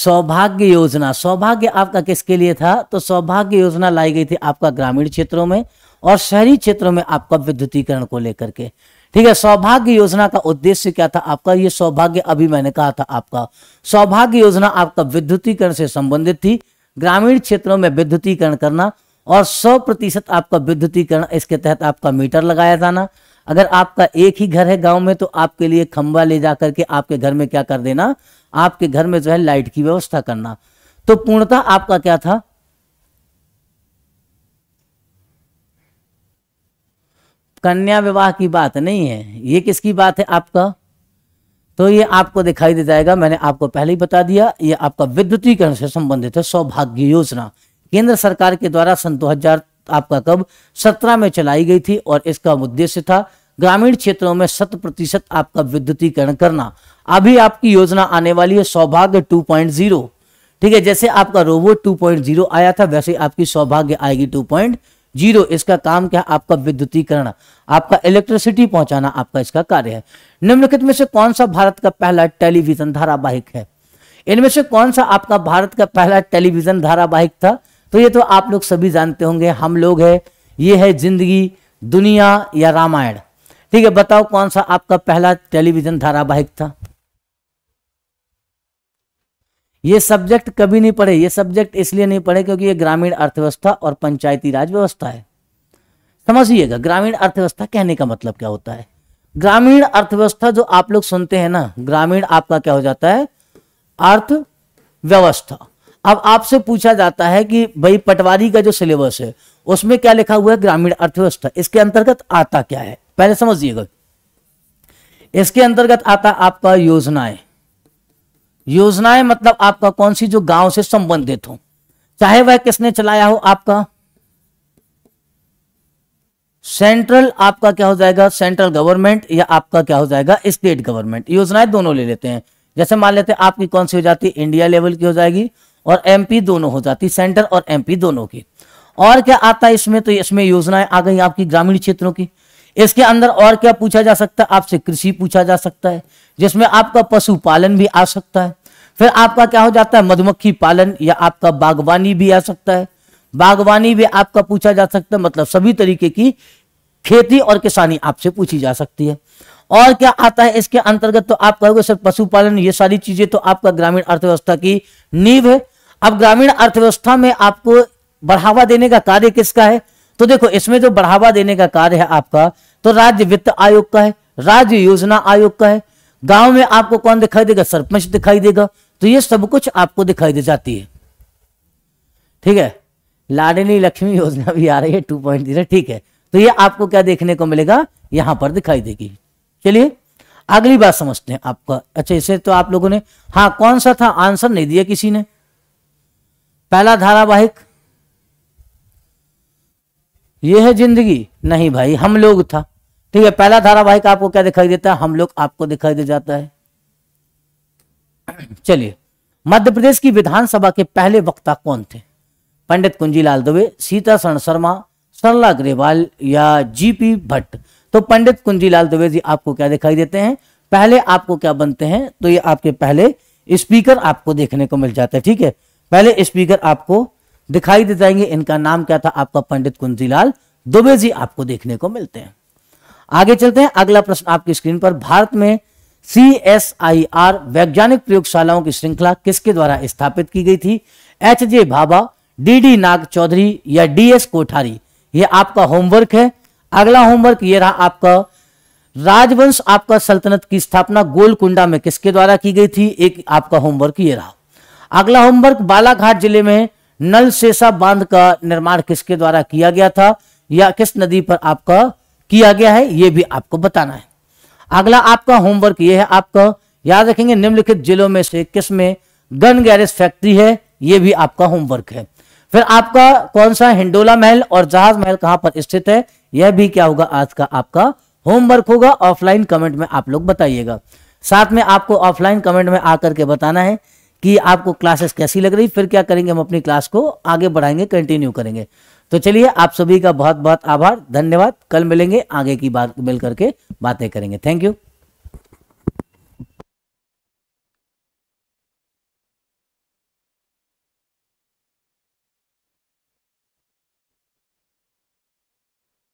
A: सौभाग्य योजना सौभाग्य आपका किसके लिए था तो सौभाग्य योजना लाई गई थी आपका ग्रामीण क्षेत्रों में और शहरी क्षेत्रों में आपका विद्युतीकरण को लेकर के ठीक है सौभाग्य योजना का उद्देश्य क्या था आपका ये सौभाग्य अभी मैंने कहा था आपका सौभाग्य योजना आपका विद्युतीकरण से संबंधित थी ग्रामीण क्षेत्रों में विद्युतीकरण करना और 100 प्रतिशत आपका विद्युतीकरण इसके तहत आपका मीटर लगाया जाना अगर आपका एक ही घर है गांव में तो आपके लिए खंबा ले जाकर के आपके घर में क्या कर देना आपके घर में जो है लाइट की व्यवस्था करना तो पूर्णता आपका क्या था कन्या विवाह की बात नहीं है ये किसकी बात है आपका तो ये आपको दिखाई दे जाएगा मैंने आपको पहले ही बता दिया ये आपका विद्युतीकरण से संबंधित है सौभाग्य योजना केंद्र सरकार के द्वारा सन 2000 आपका कब 17 में चलाई गई थी और इसका उद्देश्य था ग्रामीण क्षेत्रों में शत प्रतिशत आपका विद्युतीकरण करना अभी आपकी योजना आने वाली है सौभाग्य 2.0 ठीक है जैसे आपका रोबोट 2.0 आया था वैसे आपकी सौभाग्य आएगी 2.0 इसका काम क्या आपका विद्युतीकरण आपका इलेक्ट्रिसिटी पहुंचाना आपका इसका कार्य है निम्नलिखित में से कौन सा भारत का पहला टेलीविजन धारावाहिक है इनमें से कौन सा आपका भारत का पहला टेलीविजन धारावाहिक था तो ये तो आप लोग सभी जानते होंगे हम लोग है ये है जिंदगी दुनिया या रामायण ठीक है बताओ कौन सा आपका पहला टेलीविजन धारावाहिक था ये सब्जेक्ट कभी नहीं पढ़े ये सब्जेक्ट इसलिए नहीं पढ़े क्योंकि ये ग्रामीण अर्थव्यवस्था और पंचायती राज व्यवस्था है समझिएगा ग्रामीण अर्थव्यवस्था कहने का मतलब क्या होता है ग्रामीण अर्थव्यवस्था जो आप लोग सुनते हैं ना ग्रामीण आपका क्या हो जाता है अर्थव्यवस्था अब आपसे पूछा जाता है कि भाई पटवारी का जो सिलेबस है उसमें क्या लिखा हुआ है ग्रामीण अर्थव्यवस्था इसके अंतर्गत आता क्या है पहले समझिएगा इसके अंतर्गत आता आपका योजनाएं योजनाएं मतलब आपका कौन सी जो गांव से संबंधित हो चाहे वह किसने चलाया हो आपका सेंट्रल आपका क्या हो जाएगा सेंट्रल गवर्नमेंट या आपका क्या हो जाएगा स्टेट गवर्नमेंट योजनाएं दोनों ले लेते हैं जैसे मान लेते हैं आपकी कौन सी हो जाती है इंडिया लेवल की हो जाएगी और एमपी दोनों हो जाती सेंटर और एमपी दोनों की और क्या आता है इसमें तो इसमें योजनाएं आ गई आपकी ग्रामीण क्षेत्रों की इसके अंदर और क्या पूछा जा सकता है आपसे कृषि पूछा जा सकता है जिसमें आपका पशुपालन भी आ सकता है फिर आपका क्या हो जाता है मधुमक्खी पालन या आपका बागवानी भी आ सकता है बागवानी भी आपका पूछा जा सकता है मतलब सभी तरीके की खेती और किसानी आपसे पूछी जा सकती है और क्या आता है इसके अंतर्गत तो आप कहोगे सर पशुपालन ये सारी चीजें तो आपका ग्रामीण अर्थव्यवस्था की नींव है अब ग्रामीण अर्थव्यवस्था में आपको बढ़ावा देने का कार्य किसका है तो देखो इसमें जो बढ़ावा देने का कार्य है आपका तो राज्य वित्त आयोग का है राज्य योजना आयोग का है गांव में आपको कौन दिखाई देगा सरपंच दिखाई देगा तो ये सब कुछ आपको दिखाई दे जाती है ठीक है लाडनी लक्ष्मी योजना भी आ रही है टू पॉइंट जीरो ठीक है तो ये आपको क्या देखने को मिलेगा यहां पर दिखाई देगी चलिए अगली बात समझते हैं आपका अच्छा इसे तो आप लोगों ने हाँ कौन सा था आंसर नहीं दिया किसी ने पहला धारावाहिक ये है जिंदगी नहीं भाई हम लोग था ठीक है पहला धारावाहिक आपको क्या दिखाई देता है हम लोग आपको दिखाई दे जाता है चलिए मध्य प्रदेश की विधानसभा के पहले वक्ता कौन थे पंडित कुंजीलाल दुबे सीता शरण शर्मा सरला अग्रवाल या जीपी भट्ट तो पंडित कुंजीलाल दुबे जी आपको क्या दिखाई देते हैं पहले आपको क्या बनते हैं तो ये आपके पहले स्पीकर आपको देखने को मिल जाता है ठीक है पहले स्पीकर आपको दिखाई दे जाएंगे इनका नाम क्या था आपका पंडित कुंजीलाल दुबे जी आपको देखने को मिलते हैं आगे चलते हैं अगला प्रश्न आपकी स्क्रीन पर भारत में सी एस आई आर वैज्ञानिक प्रयोगशालाओं की श्रृंखला किसके द्वारा स्थापित की गई थी H J Bhabha D D Nag Chaudhuri या डी एस कोठारी ये आपका होमवर्क है अगला होमवर्क ये रहा आपका राजवंश आपका सल्तनत की स्थापना गोलकुंडा में किसके द्वारा की गई थी एक आपका होमवर्क ये रहा अगला होमवर्क बालाघाट जिले में नल सेसा बांध का निर्माण किसके द्वारा किया गया था या किस नदी पर आपका किया गया है यह भी आपको बताना है अगला आपका होमवर्क यह है आपका याद रखेंगे निम्नलिखित जिलों में से किस में गन गैरेज फैक्ट्री है ये भी आपका होमवर्क है फिर आपका कौन सा हिंडोला महल और जहाज महल कहां पर स्थित है यह भी क्या होगा आज का आपका होमवर्क होगा ऑफलाइन कमेंट में आप लोग बताइएगा साथ में आपको ऑफलाइन कमेंट में आकर के बताना है कि आपको क्लासेस कैसी लग रही फिर क्या करेंगे हम अपनी क्लास को आगे बढ़ाएंगे कंटिन्यू करेंगे तो चलिए आप सभी का बहुत बहुत आभार धन्यवाद कल मिलेंगे आगे की बात मिल करके बातें करेंगे थैंक यू